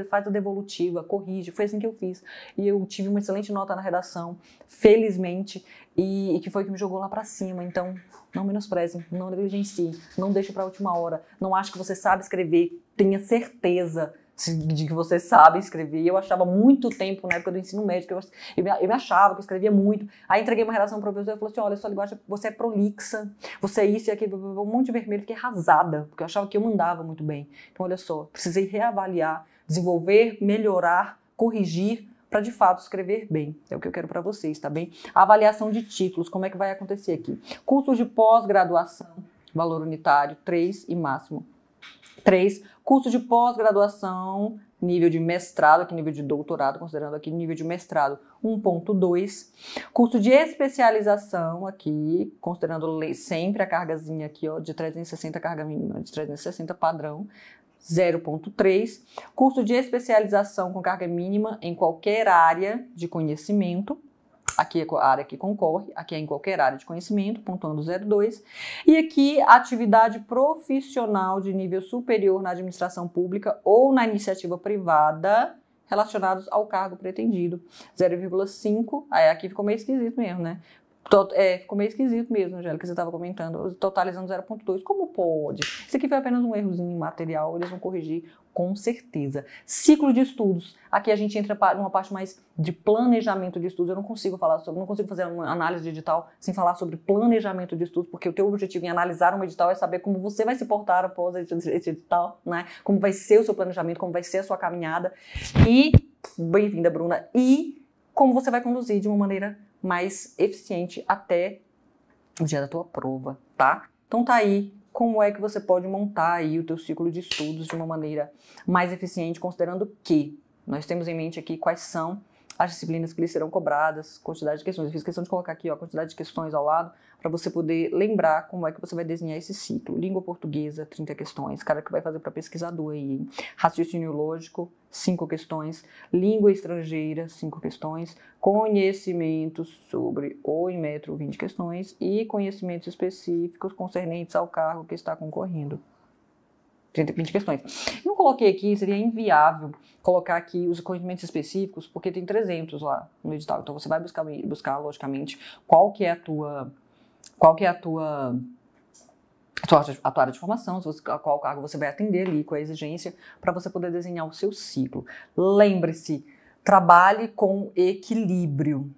faz a devolutiva, corrige, foi assim que eu fiz. E eu tive uma excelente nota na redação, felizmente, e, e que foi o que me jogou lá para cima, então não menospreze, não negligencie, não deixe para a última hora, não acho que você sabe escrever, tenha certeza, de que você sabe escrever. Eu achava muito tempo na época do ensino médio, que eu, eu, me achava que eu escrevia muito. Aí entreguei uma redação para o professor e falou assim: olha, sua linguagem, você é prolixa, você é isso e aquilo, um monte de vermelho, fiquei arrasada, porque eu achava que eu mandava muito bem. Então, olha só, precisei reavaliar, desenvolver, melhorar, corrigir para de fato escrever bem. É o que eu quero para vocês, tá bem? avaliação de títulos, como é que vai acontecer aqui? Cursos de pós-graduação, valor unitário 3 e máximo 3 curso de pós-graduação, nível de mestrado, aqui nível de doutorado, considerando aqui nível de mestrado 1.2, curso de especialização aqui, considerando sempre a cargazinha aqui, ó, de 360 carga mínima, de 360 padrão, 0.3, curso de especialização com carga mínima em qualquer área de conhecimento, Aqui é a área que concorre, aqui é em qualquer área de conhecimento, pontuando 02. E aqui, atividade profissional de nível superior na administração pública ou na iniciativa privada relacionados ao cargo pretendido. 0,5, aí aqui ficou meio esquisito mesmo, né? Tot, é, ficou meio esquisito mesmo, Angélica, que você estava comentando, totalizando 0,2. Como pode? Isso aqui foi apenas um errozinho material, eles vão corrigir com certeza. Ciclo de estudos. Aqui a gente entra numa parte mais de planejamento de estudos. Eu não consigo falar sobre, não consigo fazer uma análise de edital sem falar sobre planejamento de estudos, porque o teu objetivo em analisar um edital é saber como você vai se portar após esse edital, né? Como vai ser o seu planejamento, como vai ser a sua caminhada. E bem-vinda, Bruna. E como você vai conduzir de uma maneira mais eficiente até o dia da tua prova, tá? Então tá aí como é que você pode montar aí o teu ciclo de estudos de uma maneira mais eficiente, considerando que nós temos em mente aqui quais são as disciplinas que lhe serão cobradas, quantidade de questões. Eu fiz questão de colocar aqui ó, a quantidade de questões ao lado para você poder lembrar como é que você vai desenhar esse ciclo. Língua portuguesa, 30 questões. Cara que vai fazer para pesquisador aí, hein? Raciocínio lógico, 5 questões. Língua estrangeira, 5 questões. Conhecimentos sobre o em metro, 20 questões. E conhecimentos específicos concernentes ao cargo que está concorrendo. 30, 20 questões. Não coloquei aqui, seria inviável colocar aqui os conhecimentos específicos, porque tem 300 lá no edital. Então você vai buscar, buscar logicamente, qual que é a tua, qual que é a tua, a tua, a tua área de formação, você, qual cargo você vai atender ali, com é a exigência, para você poder desenhar o seu ciclo. Lembre-se, trabalhe com equilíbrio.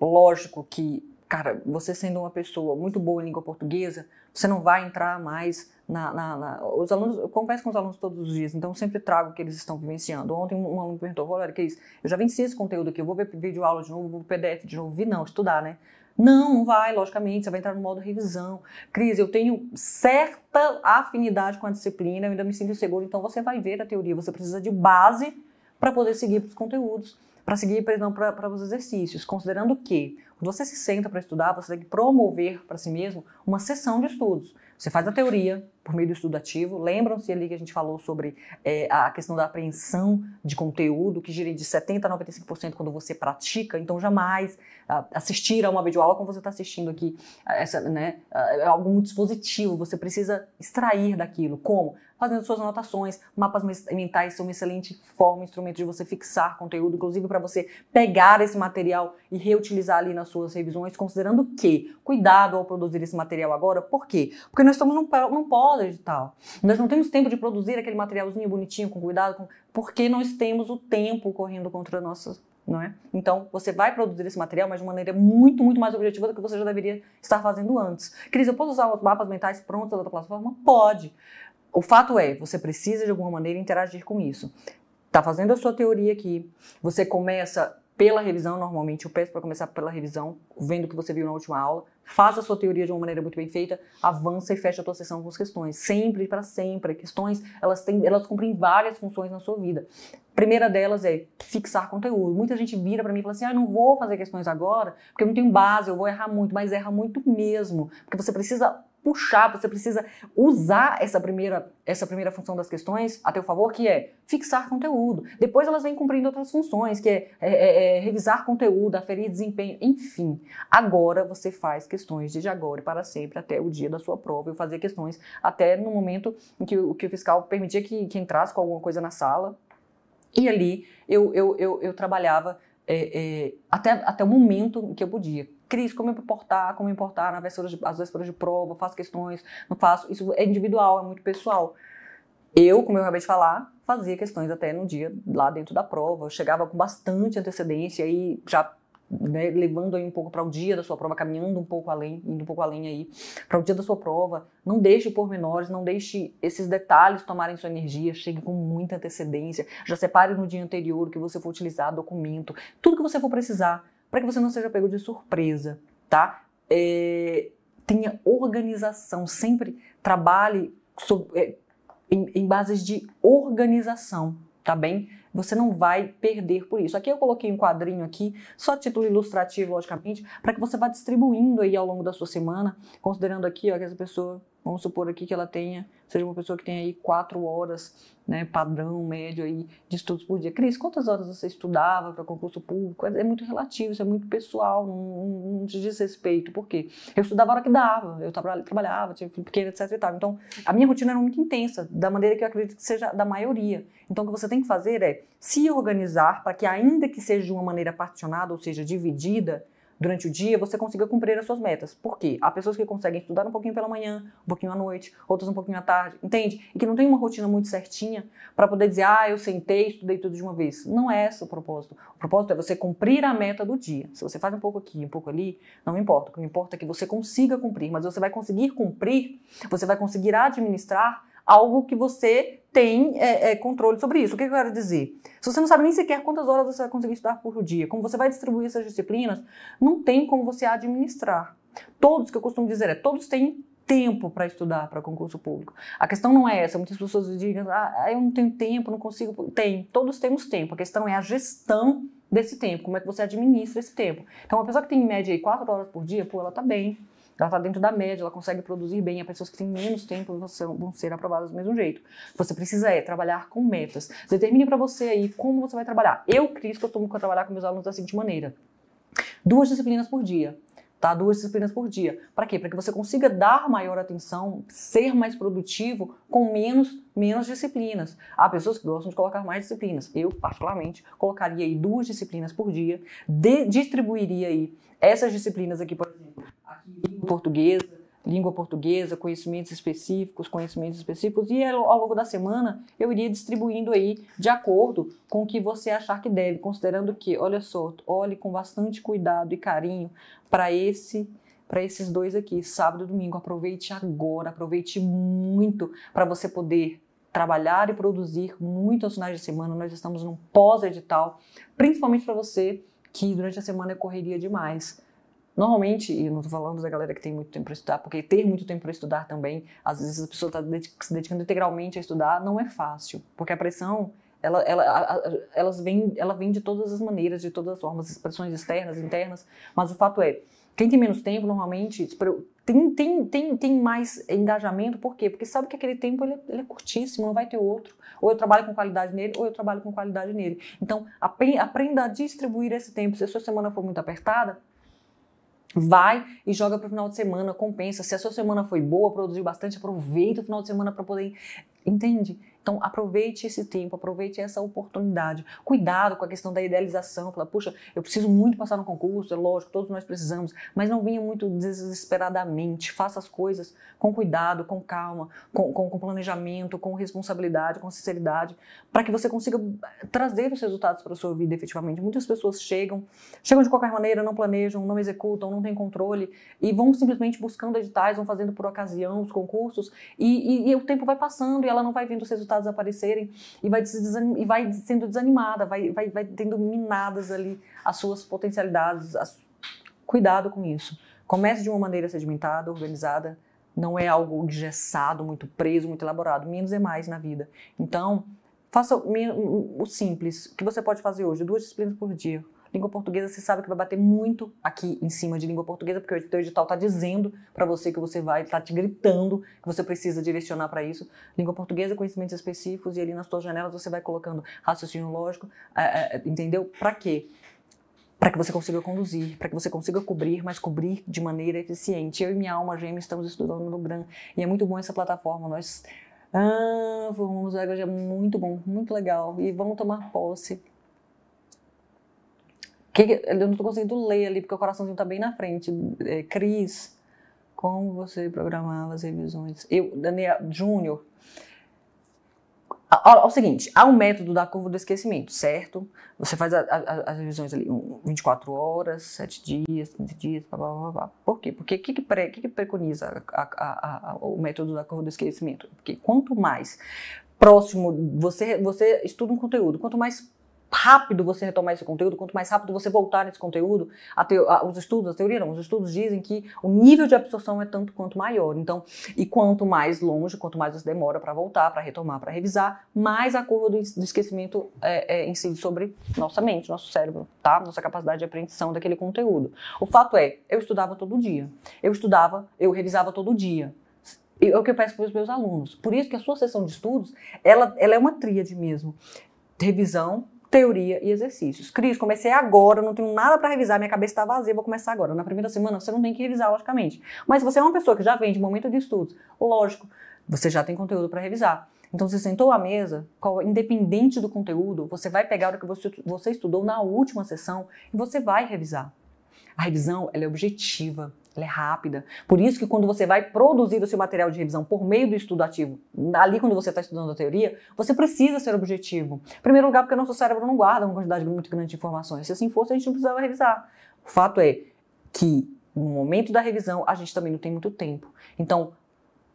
Lógico que, cara, você sendo uma pessoa muito boa em língua portuguesa, você não vai entrar mais na, na, na, Os alunos, eu converso com os alunos todos os dias, então sempre trago o que eles estão vivenciando. Ontem um aluno perguntou, Rolário, que é isso? Eu já venci esse conteúdo aqui, eu vou ver vídeo aula de novo, vou ver PDF de novo, vi não, estudar, né? Não, não vai, logicamente, você vai entrar no modo revisão. Cris, eu tenho certa afinidade com a disciplina, eu ainda me sinto seguro, então você vai ver a teoria, você precisa de base para poder seguir os conteúdos para seguir, perdão, para os exercícios, considerando que quando você se senta para estudar, você tem que promover para si mesmo uma sessão de estudos. Você faz a teoria por meio do estudo ativo. Lembram-se ali que a gente falou sobre é, a questão da apreensão de conteúdo, que gira de 70% a 95% quando você pratica. Então, jamais ah, assistir a uma videoaula como você está assistindo aqui, ah, essa, né, ah, é algo muito dispositivo. Você precisa extrair daquilo. Como? fazendo suas anotações. Mapas mentais são uma excelente forma, instrumento de você fixar conteúdo, inclusive para você pegar esse material e reutilizar ali nas suas revisões, considerando que cuidado ao produzir esse material agora. Por quê? Porque nós estamos num, num pós digital. Nós não temos tempo de produzir aquele materialzinho bonitinho, com cuidado, com... porque nós temos o tempo correndo contra nossas é? Então, você vai produzir esse material, mas de maneira muito, muito mais objetiva do que você já deveria estar fazendo antes. Cris, eu posso usar os mapas mentais prontos da outra plataforma? Pode. O fato é, você precisa de alguma maneira interagir com isso. Tá fazendo a sua teoria aqui, você começa pela revisão, normalmente eu peço para começar pela revisão, vendo o que você viu na última aula, faz a sua teoria de uma maneira muito bem feita, avança e fecha a tua sessão com as questões, sempre para sempre. Questões, elas têm, elas cumprem várias funções na sua vida. Primeira delas é fixar conteúdo. Muita gente vira para mim e fala assim: "Ah, não vou fazer questões agora, porque eu não tenho base, eu vou errar muito", mas erra muito mesmo, porque você precisa puxar, você precisa usar essa primeira, essa primeira função das questões a teu favor, que é fixar conteúdo. Depois elas vêm cumprindo outras funções, que é, é, é, é revisar conteúdo, aferir desempenho, enfim. Agora você faz questões de agora e para sempre, até o dia da sua prova. Eu fazia questões até no momento em que, o, que o fiscal permitia que, que entrasse com alguma coisa na sala. E ali eu, eu, eu, eu trabalhava é, é até, até o momento em que eu podia Cris, como importar, como importar na né, versoras de, as versoras de prova, faço questões, não faço. Isso é individual, é muito pessoal. Eu, como eu acabei de falar, fazia questões até no dia lá dentro da prova. Eu chegava com bastante antecedência e já né, levando aí um pouco para o dia da sua prova, caminhando um pouco além, indo um pouco além aí para o dia da sua prova. Não deixe pormenores, não deixe esses detalhes tomarem sua energia. Chegue com muita antecedência. Já separe no dia anterior que você for utilizar, documento, tudo que você for precisar para que você não seja pego de surpresa, tá? É, tenha organização, sempre trabalhe é, em, em bases de organização, tá bem? Você não vai perder por isso. Aqui eu coloquei um quadrinho aqui, só título ilustrativo, logicamente, para que você vá distribuindo aí ao longo da sua semana, considerando aqui ó, que essa pessoa Vamos supor aqui que ela tenha, seja uma pessoa que tenha aí quatro horas, né, padrão médio aí de estudos por dia. Cris, quantas horas você estudava para concurso público? É, é, muito relativo, isso é muito pessoal, não, não, não, te diz respeito. Por quê? Eu estudava a hora que dava, eu trabalhava, tinha filho pequeno, etc e tal. Então, a minha rotina era muito intensa, da maneira que eu acredito que seja da maioria. Então, o que você tem que fazer é se organizar para que, ainda que seja de uma maneira particionada, ou seja, dividida, durante o dia você consiga cumprir as suas metas. Por quê? Há pessoas que conseguem estudar um pouquinho pela manhã, um pouquinho à noite, outras um pouquinho à tarde, entende? E que não tem uma rotina muito certinha para poder dizer, ah, eu sentei, estudei tudo de uma vez. Não é esse o propósito. O propósito é você cumprir a meta do dia. Se você faz um pouco aqui, um pouco ali, não importa. O que importa é que você consiga cumprir, mas você vai conseguir cumprir, você vai conseguir administrar algo que você tem é, é, controle sobre isso. O que eu quero dizer? Se você não sabe nem sequer quantas horas você vai conseguir estudar por dia, como você vai distribuir essas disciplinas, não tem como você administrar. Todos, que eu costumo dizer, é, todos têm tempo para estudar para concurso público. A questão não é essa. Muitas pessoas dizem, ah, ah, eu não tenho tempo, não consigo. Tem, todos temos tempo. A questão é a gestão desse tempo, como é que você administra esse tempo. Então, uma pessoa que tem em média aí, 4 horas por dia, pô, ela tá bem. Ela está dentro da média, ela consegue produzir bem. As pessoas que têm menos tempo vão ser aprovadas do mesmo jeito. Você precisa é trabalhar com metas. Determine para você aí como você vai trabalhar. Eu, Cris, costumo trabalhar com meus alunos da seguinte maneira: duas disciplinas por dia tá? Duas disciplinas por dia. Para quê? Para que você consiga dar maior atenção, ser mais produtivo com menos menos disciplinas. Há pessoas que gostam de colocar mais disciplinas. Eu, particularmente, colocaria aí duas disciplinas por dia, de, distribuiria aí essas disciplinas aqui, por exemplo, língua portuguesa, língua portuguesa, conhecimentos específicos, conhecimentos específicos, e é, ao longo da semana eu iria distribuindo aí de acordo com o que você achar que deve, considerando que, olha só, olhe com bastante cuidado e carinho para esse para esses dois aqui, sábado e domingo, aproveite agora, aproveite muito para você poder trabalhar e produzir muito aos finais de semana. Nós estamos num pós-edital, principalmente para você que durante a semana é correria demais. Normalmente, e não estou falando da galera que tem muito tempo para estudar, porque ter muito tempo para estudar também, às vezes a pessoa está se dedicando integralmente a estudar, não é fácil, porque a pressão ela, ela, elas vem, ela vem de todas as maneiras, de todas as formas, expressões externas, internas, mas o fato é, quem tem menos tempo, normalmente, tem, tem, tem, tem mais engajamento, por quê? Porque sabe que aquele tempo ele é, ele é curtíssimo, não vai ter outro. Ou eu trabalho com qualidade nele, ou eu trabalho com qualidade nele. Então, aprenda a distribuir esse tempo. Se a sua semana for muito apertada, Vai e joga para o final de semana, compensa. Se a sua semana foi boa, produziu bastante, aproveita o final de semana para poder. Entende? Então, aproveite esse tempo, aproveite essa oportunidade. Cuidado com a questão da idealização. Fala, puxa, eu preciso muito passar no concurso, é lógico, todos nós precisamos, mas não venha muito desesperadamente. Faça as coisas com cuidado, com calma, com, com, com planejamento, com responsabilidade, com sinceridade, para que você consiga eh, trazer os resultados para a sua vida efetivamente. Muitas pessoas chegam, chegam de qualquer maneira, não planejam, não executam, não têm controle e vão simplesmente buscando editais, vão fazendo por ocasião os concursos e, e, e o tempo vai passando e ela não vai vendo os resultados resultados aparecerem e vai, e vai sendo desanimada, vai, vai, vai tendo minadas ali as suas potencialidades. As... Cuidado com isso. Comece de uma maneira sedimentada, organizada, não é algo engessado, muito preso, muito elaborado. Menos é mais na vida. Então, faça o simples que você pode fazer hoje, duas disciplinas por dia. Língua portuguesa, você sabe que vai bater muito aqui em cima de língua portuguesa, porque o teu edital está dizendo para você que você vai, está te gritando que você precisa direcionar para isso. Língua portuguesa, conhecimentos específicos, e ali nas suas janelas você vai colocando raciocínio lógico, é, é, entendeu? Para quê? para que você consiga conduzir, para que você consiga cobrir, mas cobrir de maneira eficiente. Eu e minha alma gêmea estamos estudando no Gran e é muito bom essa plataforma. Nós ah, formamos algo é, é muito bom, muito legal e vamos tomar posse que, eu não estou conseguindo ler ali, porque o coraçãozinho está bem na frente. É, Cris, como você programava as revisões? Eu, Daniel Júnior. Olha o seguinte, há um método da curva do esquecimento, certo? Você faz a, a, as revisões ali 24 horas, 7 dias, 15 dias, blá, blá, blá, blá. Por quê? Porque o que, que, pre, que, que preconiza a, o método da curva do esquecimento? Porque quanto mais próximo você, você estuda um conteúdo, quanto mais rápido você retomar esse conteúdo, quanto mais rápido você voltar nesse conteúdo, a te, a, os estudos, a teoria não, os estudos dizem que o nível de absorção é tanto quanto maior. Então, e quanto mais longe, quanto mais você demora para voltar, para retomar, para revisar, mais a curva do, do esquecimento é, é, incide sobre nossa mente, nosso cérebro, tá? Nossa capacidade de apreensão daquele conteúdo. O fato é, eu estudava todo dia. Eu estudava, eu revisava todo dia. É o que eu peço para os meus alunos. Por isso que a sua sessão de estudos, ela, ela é uma tríade mesmo. Revisão, teoria e exercícios. Cris, comecei agora, não tenho nada para revisar, minha cabeça está vazia, vou começar agora. Na primeira semana você não tem que revisar, logicamente. Mas se você é uma pessoa que já vem de momento de estudos, lógico, você já tem conteúdo para revisar. Então, você sentou à mesa, independente do conteúdo, você vai pegar o que você, você estudou na última sessão e você vai revisar. A revisão ela é objetiva, ela é rápida. Por isso que quando você vai produzir o seu material de revisão por meio do estudo ativo, ali quando você está estudando a teoria, você precisa ser objetivo. Em primeiro lugar, porque o nosso cérebro não guarda uma quantidade muito grande de informações. Se assim fosse, a gente não precisava revisar. O fato é que no momento da revisão, a gente também não tem muito tempo. Então,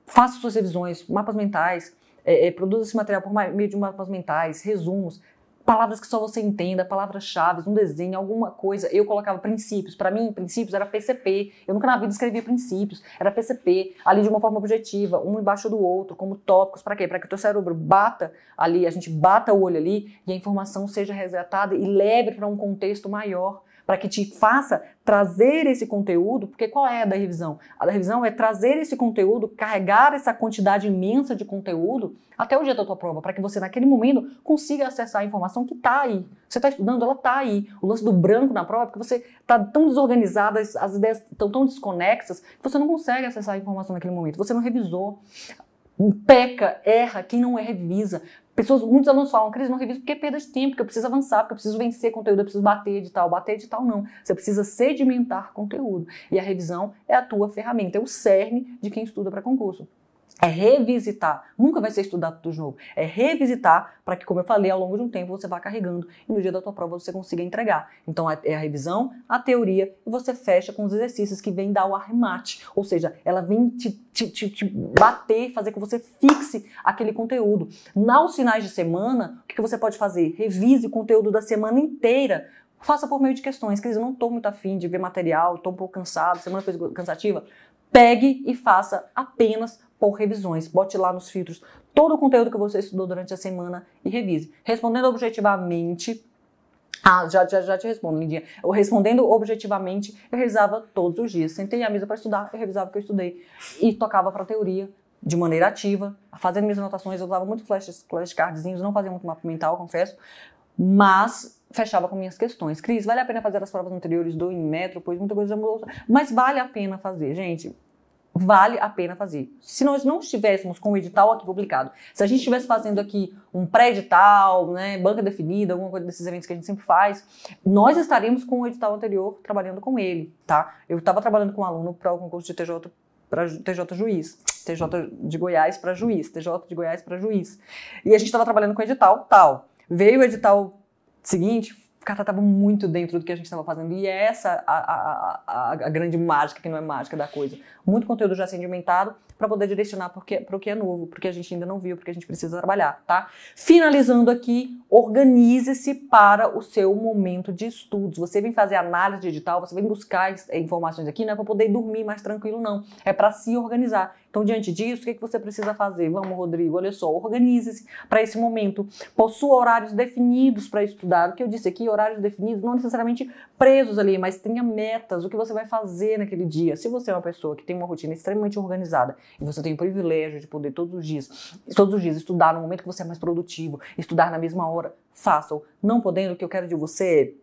faça suas revisões, mapas mentais, é, é, produza esse material por meio de mapas mentais, resumos, palavras que só você entenda, palavras-chave, um desenho, alguma coisa. Eu colocava princípios. Para mim, princípios era PCP. Eu nunca na vida escrevia princípios. Era PCP, ali de uma forma objetiva, um embaixo do outro, como tópicos. Para quê? Para que o teu cérebro bata ali, a gente bata o olho ali e a informação seja resgatada e leve para um contexto maior para que te faça trazer esse conteúdo, porque qual é a da revisão? A da revisão é trazer esse conteúdo, carregar essa quantidade imensa de conteúdo até o dia da tua prova, para que você naquele momento consiga acessar a informação que está aí. Você está estudando, ela está aí. O lance do branco na prova é porque você está tão desorganizada, as ideias estão tão desconexas, que você não consegue acessar a informação naquele momento. Você não revisou peca, erra, quem não é, revisa pessoas, muitos alunos falam, Cris, não reviso porque é perda de tempo, porque eu preciso avançar, porque eu preciso vencer conteúdo, eu preciso bater de tal, bater de tal, não. Você precisa sedimentar conteúdo. E a revisão é a tua ferramenta, é o cerne de quem estuda para concurso. É revisitar. Nunca vai ser estudar tudo de novo. É revisitar para que, como eu falei, ao longo de um tempo você vá carregando e no dia da tua prova você consiga entregar. Então é, é a revisão, a teoria e você fecha com os exercícios que vem dar o arremate. Ou seja, ela vem te, te, te, te bater, fazer com que você fixe aquele conteúdo. Nos finais de semana, o que você pode fazer? Revise o conteúdo da semana inteira Faça por meio de questões. dizer, eu não estou muito afim de ver material, estou um pouco cansado, semana foi cansativa. Pegue e faça apenas por revisões. Bote lá nos filtros todo o conteúdo que você estudou durante a semana e revise. Respondendo objetivamente, ah, já, já, já te respondo, Lindinha. Eu respondendo objetivamente, eu revisava todos os dias. Sentei à mesa para estudar, eu revisava o que eu estudei. E tocava para a teoria, de maneira ativa, fazendo minhas anotações. Eu usava muito flashcards, não fazia muito mapa mental, confesso. Mas fechava com minhas questões. Cris, vale a pena fazer as provas anteriores do Inmetro, pois muita coisa já mudou. Mas vale a pena fazer, gente. Vale a pena fazer. Se nós não estivéssemos com o edital aqui publicado, se a gente estivesse fazendo aqui um pré-edital, né, banca definida, alguma coisa desses eventos que a gente sempre faz, nós estaremos com o edital anterior trabalhando com ele, tá? Eu estava trabalhando com um aluno para o concurso de TJ para TJ juiz, TJ de Goiás para juiz, TJ de Goiás para juiz. E a gente estava trabalhando com edital tal. Veio o edital seguinte, o cara estava muito dentro do que a gente estava fazendo. E é essa a, a, a, a, grande mágica, que não é mágica da coisa. Muito conteúdo já sedimentado para poder direcionar para o que é novo, porque a gente ainda não viu, porque a gente precisa trabalhar, tá? Finalizando aqui, organize-se para o seu momento de estudos. Você vem fazer análise digital, você vem buscar informações aqui, não é para poder dormir mais tranquilo, não. É para se organizar. Então, diante disso, o que, é que você precisa fazer? Vamos, Rodrigo, olha só, organize-se para esse momento. Possua horários definidos para estudar. O que eu disse aqui, horários definidos, não necessariamente presos ali, mas tenha metas, o que você vai fazer naquele dia. Se você é uma pessoa que tem uma rotina extremamente organizada e você tem o privilégio de poder todos os dias, todos os dias estudar no momento que você é mais produtivo, estudar na mesma hora, façam. Não podendo, o que eu quero de você é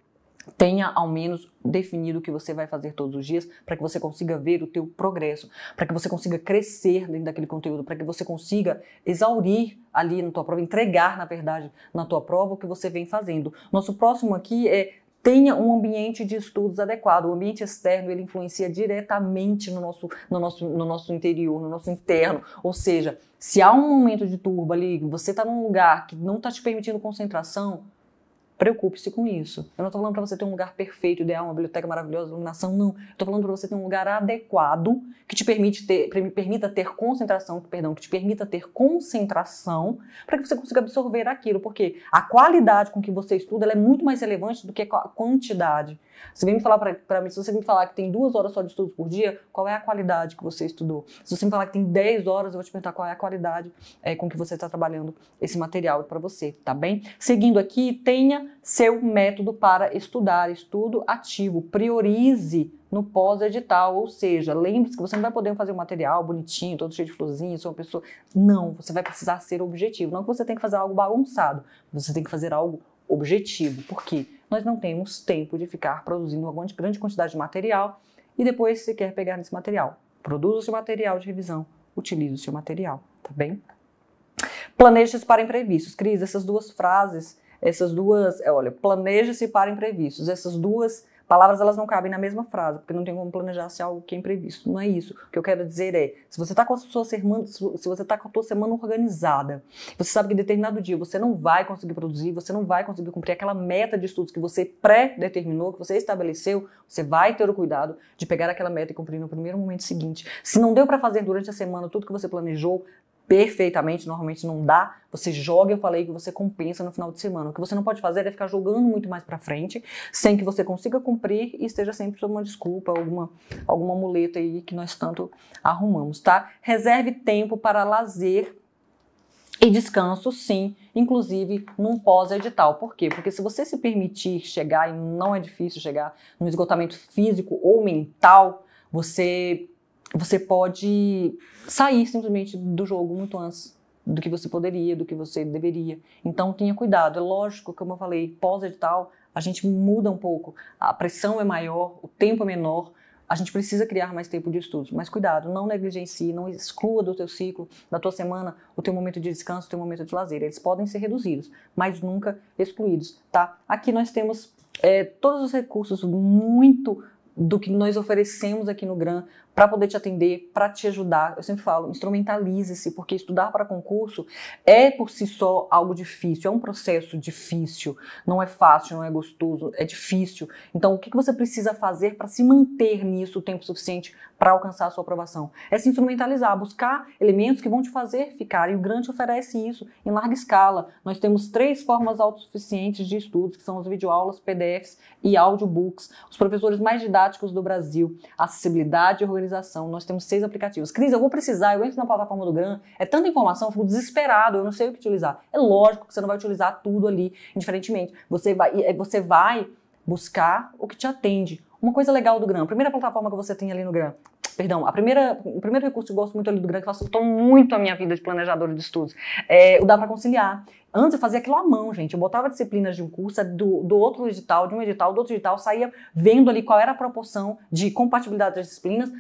tenha ao menos definido o que você vai fazer todos os dias para que você consiga ver o teu progresso, para que você consiga crescer dentro daquele conteúdo, para que você consiga exaurir ali na tua prova, entregar, na verdade, na tua prova o que você vem fazendo. Nosso próximo aqui é tenha um ambiente de estudos adequado. O ambiente externo ele influencia diretamente no nosso, no nosso, no nosso interior, no nosso interno. Ou seja, se há um momento de turba ali, você está num lugar que não está te permitindo concentração, Preocupe-se com isso. Eu não estou falando para você ter um lugar perfeito, ideal, uma biblioteca maravilhosa, iluminação, não. Estou falando para você ter um lugar adequado que te permite ter, permita ter concentração, perdão, que te permita ter concentração para que você consiga absorver aquilo, porque a qualidade com que você estuda é muito mais relevante do que a quantidade. Se vem me falar para mim, se você me falar que tem duas horas só de estudo por dia, qual é a qualidade que você estudou? Se você me falar que tem 10 horas, eu vou te perguntar qual é a qualidade é, com que você está trabalhando esse material para você, tá bem? Seguindo aqui, tenha seu método para estudar, estudo ativo, priorize no pós-edital, ou seja, lembre-se que você não vai poder fazer um material bonitinho, todo cheio de florzinha, sou uma pessoa. Não, você vai precisar ser objetivo. Não que você tem que fazer algo bagunçado, você tem que fazer algo objetivo. Por quê? nós não temos tempo de ficar produzindo uma grande quantidade de material e depois se quer pegar nesse material. Produza o seu material de revisão, utilize o seu material, tá bem? Planeje-se para imprevistos. Cris, essas duas frases, essas duas, é, olha, planeje-se para imprevistos, essas duas Palavras elas não cabem na mesma frase, porque não tem como planejar se algo que é imprevisto. Não é isso. O que eu quero dizer é, se você está com a sua semana, se você tá com a sua semana organizada, você sabe que determinado dia você não vai conseguir produzir, você não vai conseguir cumprir aquela meta de estudos que você pré-determinou, que você estabeleceu, você vai ter o cuidado de pegar aquela meta e cumprir no primeiro momento seguinte. Se não deu para fazer durante a semana tudo que você planejou, perfeitamente, normalmente não dá, você joga, eu falei que você compensa no final de semana. O que você não pode fazer é ficar jogando muito mais para frente, sem que você consiga cumprir e esteja sempre sob uma desculpa, alguma alguma muleta aí que nós tanto arrumamos, tá? Reserve tempo para lazer e descanso, sim, inclusive num pós-edital. Por quê? Porque se você se permitir chegar, e não é difícil chegar, no esgotamento físico ou mental, você você pode sair simplesmente do jogo muito antes do que você poderia, do que você deveria. Então tenha cuidado. É lógico, como eu falei, pós-edital a gente muda um pouco, a pressão é maior, o tempo é menor, a gente precisa criar mais tempo de estudos, mas cuidado, não negligencie, não exclua do teu ciclo, da tua semana, o teu momento de descanso, o teu momento de lazer. Eles podem ser reduzidos, mas nunca excluídos, tá? Aqui nós temos é, todos os recursos muito do que nós oferecemos aqui no GRAM para poder te atender, para te ajudar. Eu sempre falo, instrumentalize-se, porque estudar para concurso é por si só algo difícil, é um processo difícil, não é fácil, não é gostoso, é difícil. Então, o que, você precisa fazer para se manter nisso o tempo suficiente para alcançar a sua aprovação? É se instrumentalizar, buscar elementos que vão te fazer ficar. E o Grant oferece isso em larga escala. Nós temos três formas autossuficientes de estudos, que são as videoaulas, PDFs e audiobooks. Os professores mais didáticos do Brasil, acessibilidade e organização nós temos seis aplicativos. Cris, eu vou precisar, eu entro na plataforma do Gran, é tanta informação, eu fico desesperado, eu não sei o que utilizar. É lógico que você não vai utilizar tudo ali, indiferentemente. Você vai, é, você vai buscar o que te atende. Uma coisa legal do Gran, primeira plataforma que você tem ali no Gran, perdão. A primeira, o primeiro recurso que eu gosto muito ali do grande facilitou muito a minha vida de planejadora de estudos. É, o dá para conciliar. Antes eu fazia aquilo à mão, gente. Eu botava disciplinas de um curso, é do, do outro edital, de um edital, do outro edital, saía vendo ali qual era a proporção de compatibilidade das disciplinas,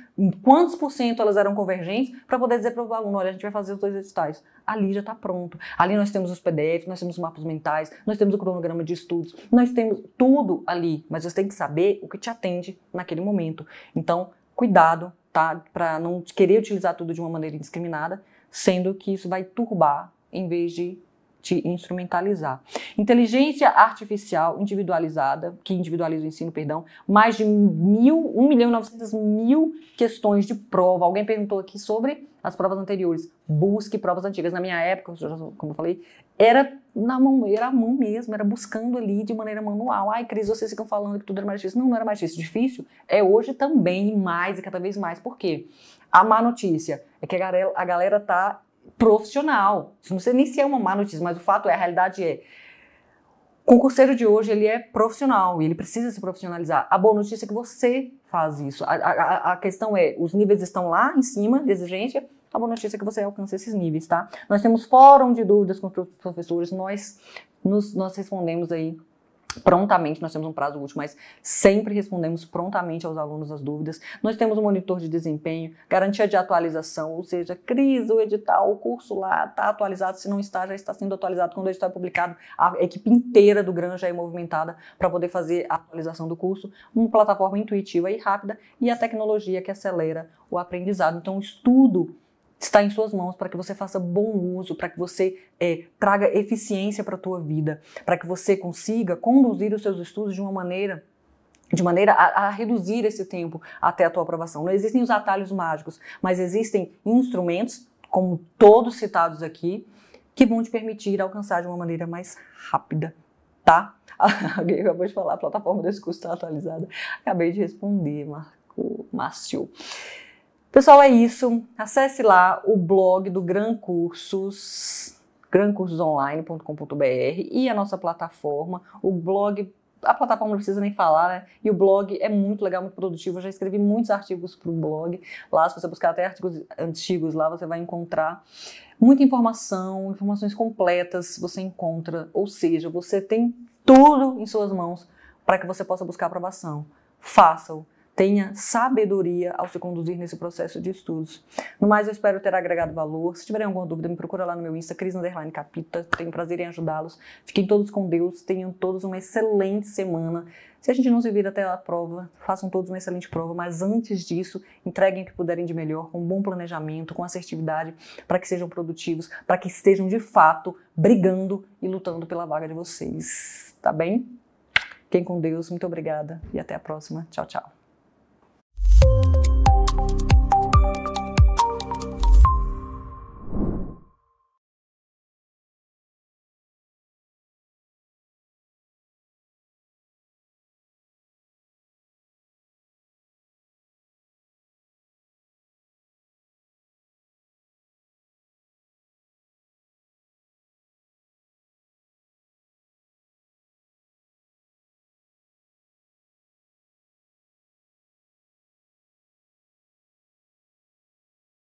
quantos por cento elas eram convergentes, para poder dizer para o aluno: olha, a gente vai fazer os dois editais. Ali já está pronto. Ali nós temos os PDFs, nós temos os mapas mentais, nós temos o cronograma de estudos, nós temos tudo ali, mas você tem que saber o que te atende naquele momento. Então, cuidado tá, para não querer utilizar tudo de uma maneira indiscriminada, sendo que isso vai turbar em vez de te instrumentalizar. Inteligência artificial individualizada, que individualiza o ensino, perdão, mais de mil, 1 milhão e 900 mil questões de prova. Alguém perguntou aqui sobre as provas anteriores. Busque provas antigas. Na minha época, como eu falei, era na mão, era a mão mesmo, era buscando ali de maneira manual. Ai, Cris, vocês ficam falando que tudo era mais difícil. Não, não era mais difícil. Difícil é hoje também, mais e cada vez mais. Por quê? A má notícia é que a galera, a galera tá profissional. Não sei nem se é uma má notícia, mas o fato é, a realidade é. O concurseiro de hoje, ele é profissional e ele precisa se profissionalizar. A boa notícia é que você faz isso. A, a, a questão é, os níveis estão lá em cima de exigência, a tá boa notícia é que você alcança esses níveis, tá? Nós temos fórum de dúvidas com os professores, nós, nos, nós respondemos aí prontamente, nós temos um prazo útil, mas sempre respondemos prontamente aos alunos as dúvidas. Nós temos um monitor de desempenho, garantia de atualização, ou seja, crise, o edital, o curso lá está atualizado, se não está, já está sendo atualizado. Quando o edital é publicado, a equipe inteira do Gran já é movimentada para poder fazer a atualização do curso. Uma plataforma intuitiva e rápida e a tecnologia que acelera o aprendizado. Então, estudo está em suas mãos para que você faça bom uso, para que você é, traga eficiência para a tua vida, para que você consiga conduzir os seus estudos de uma maneira de maneira a, a, reduzir esse tempo até a tua aprovação. Não existem os atalhos mágicos, mas existem instrumentos, como todos citados aqui, que vão te permitir alcançar de uma maneira mais rápida, tá? [laughs] Alguém acabou de falar, a plataforma desse curso está atualizada. Acabei de responder, Marco Márcio. Pessoal, é isso. Acesse lá o blog do Gran Cursos, grancursosonline.com.br e a nossa plataforma, o blog. A plataforma não precisa nem falar, né? E o blog é muito legal, muito produtivo. Eu já escrevi muitos artigos para o blog. Lá, se você buscar até artigos antigos lá, você vai encontrar muita informação, informações completas você encontra. Ou seja, você tem tudo em suas mãos para que você possa buscar aprovação. Faça-o tenha sabedoria ao se conduzir nesse processo de estudos. No mais, eu espero ter agregado valor. Se tiverem alguma dúvida, me procura lá no meu Insta, Cris Underline Capita. Tenho prazer em ajudá-los. Fiquem todos com Deus. Tenham todos uma excelente semana. Se a gente não se vir até a prova, façam todos uma excelente prova, mas antes disso, entreguem o que puderem de melhor, com bom planejamento, com assertividade, para que sejam produtivos, para que estejam de fato brigando e lutando pela vaga de vocês. Tá bem? Fiquem com Deus, muito obrigada e até a próxima. Tchau, tchau. you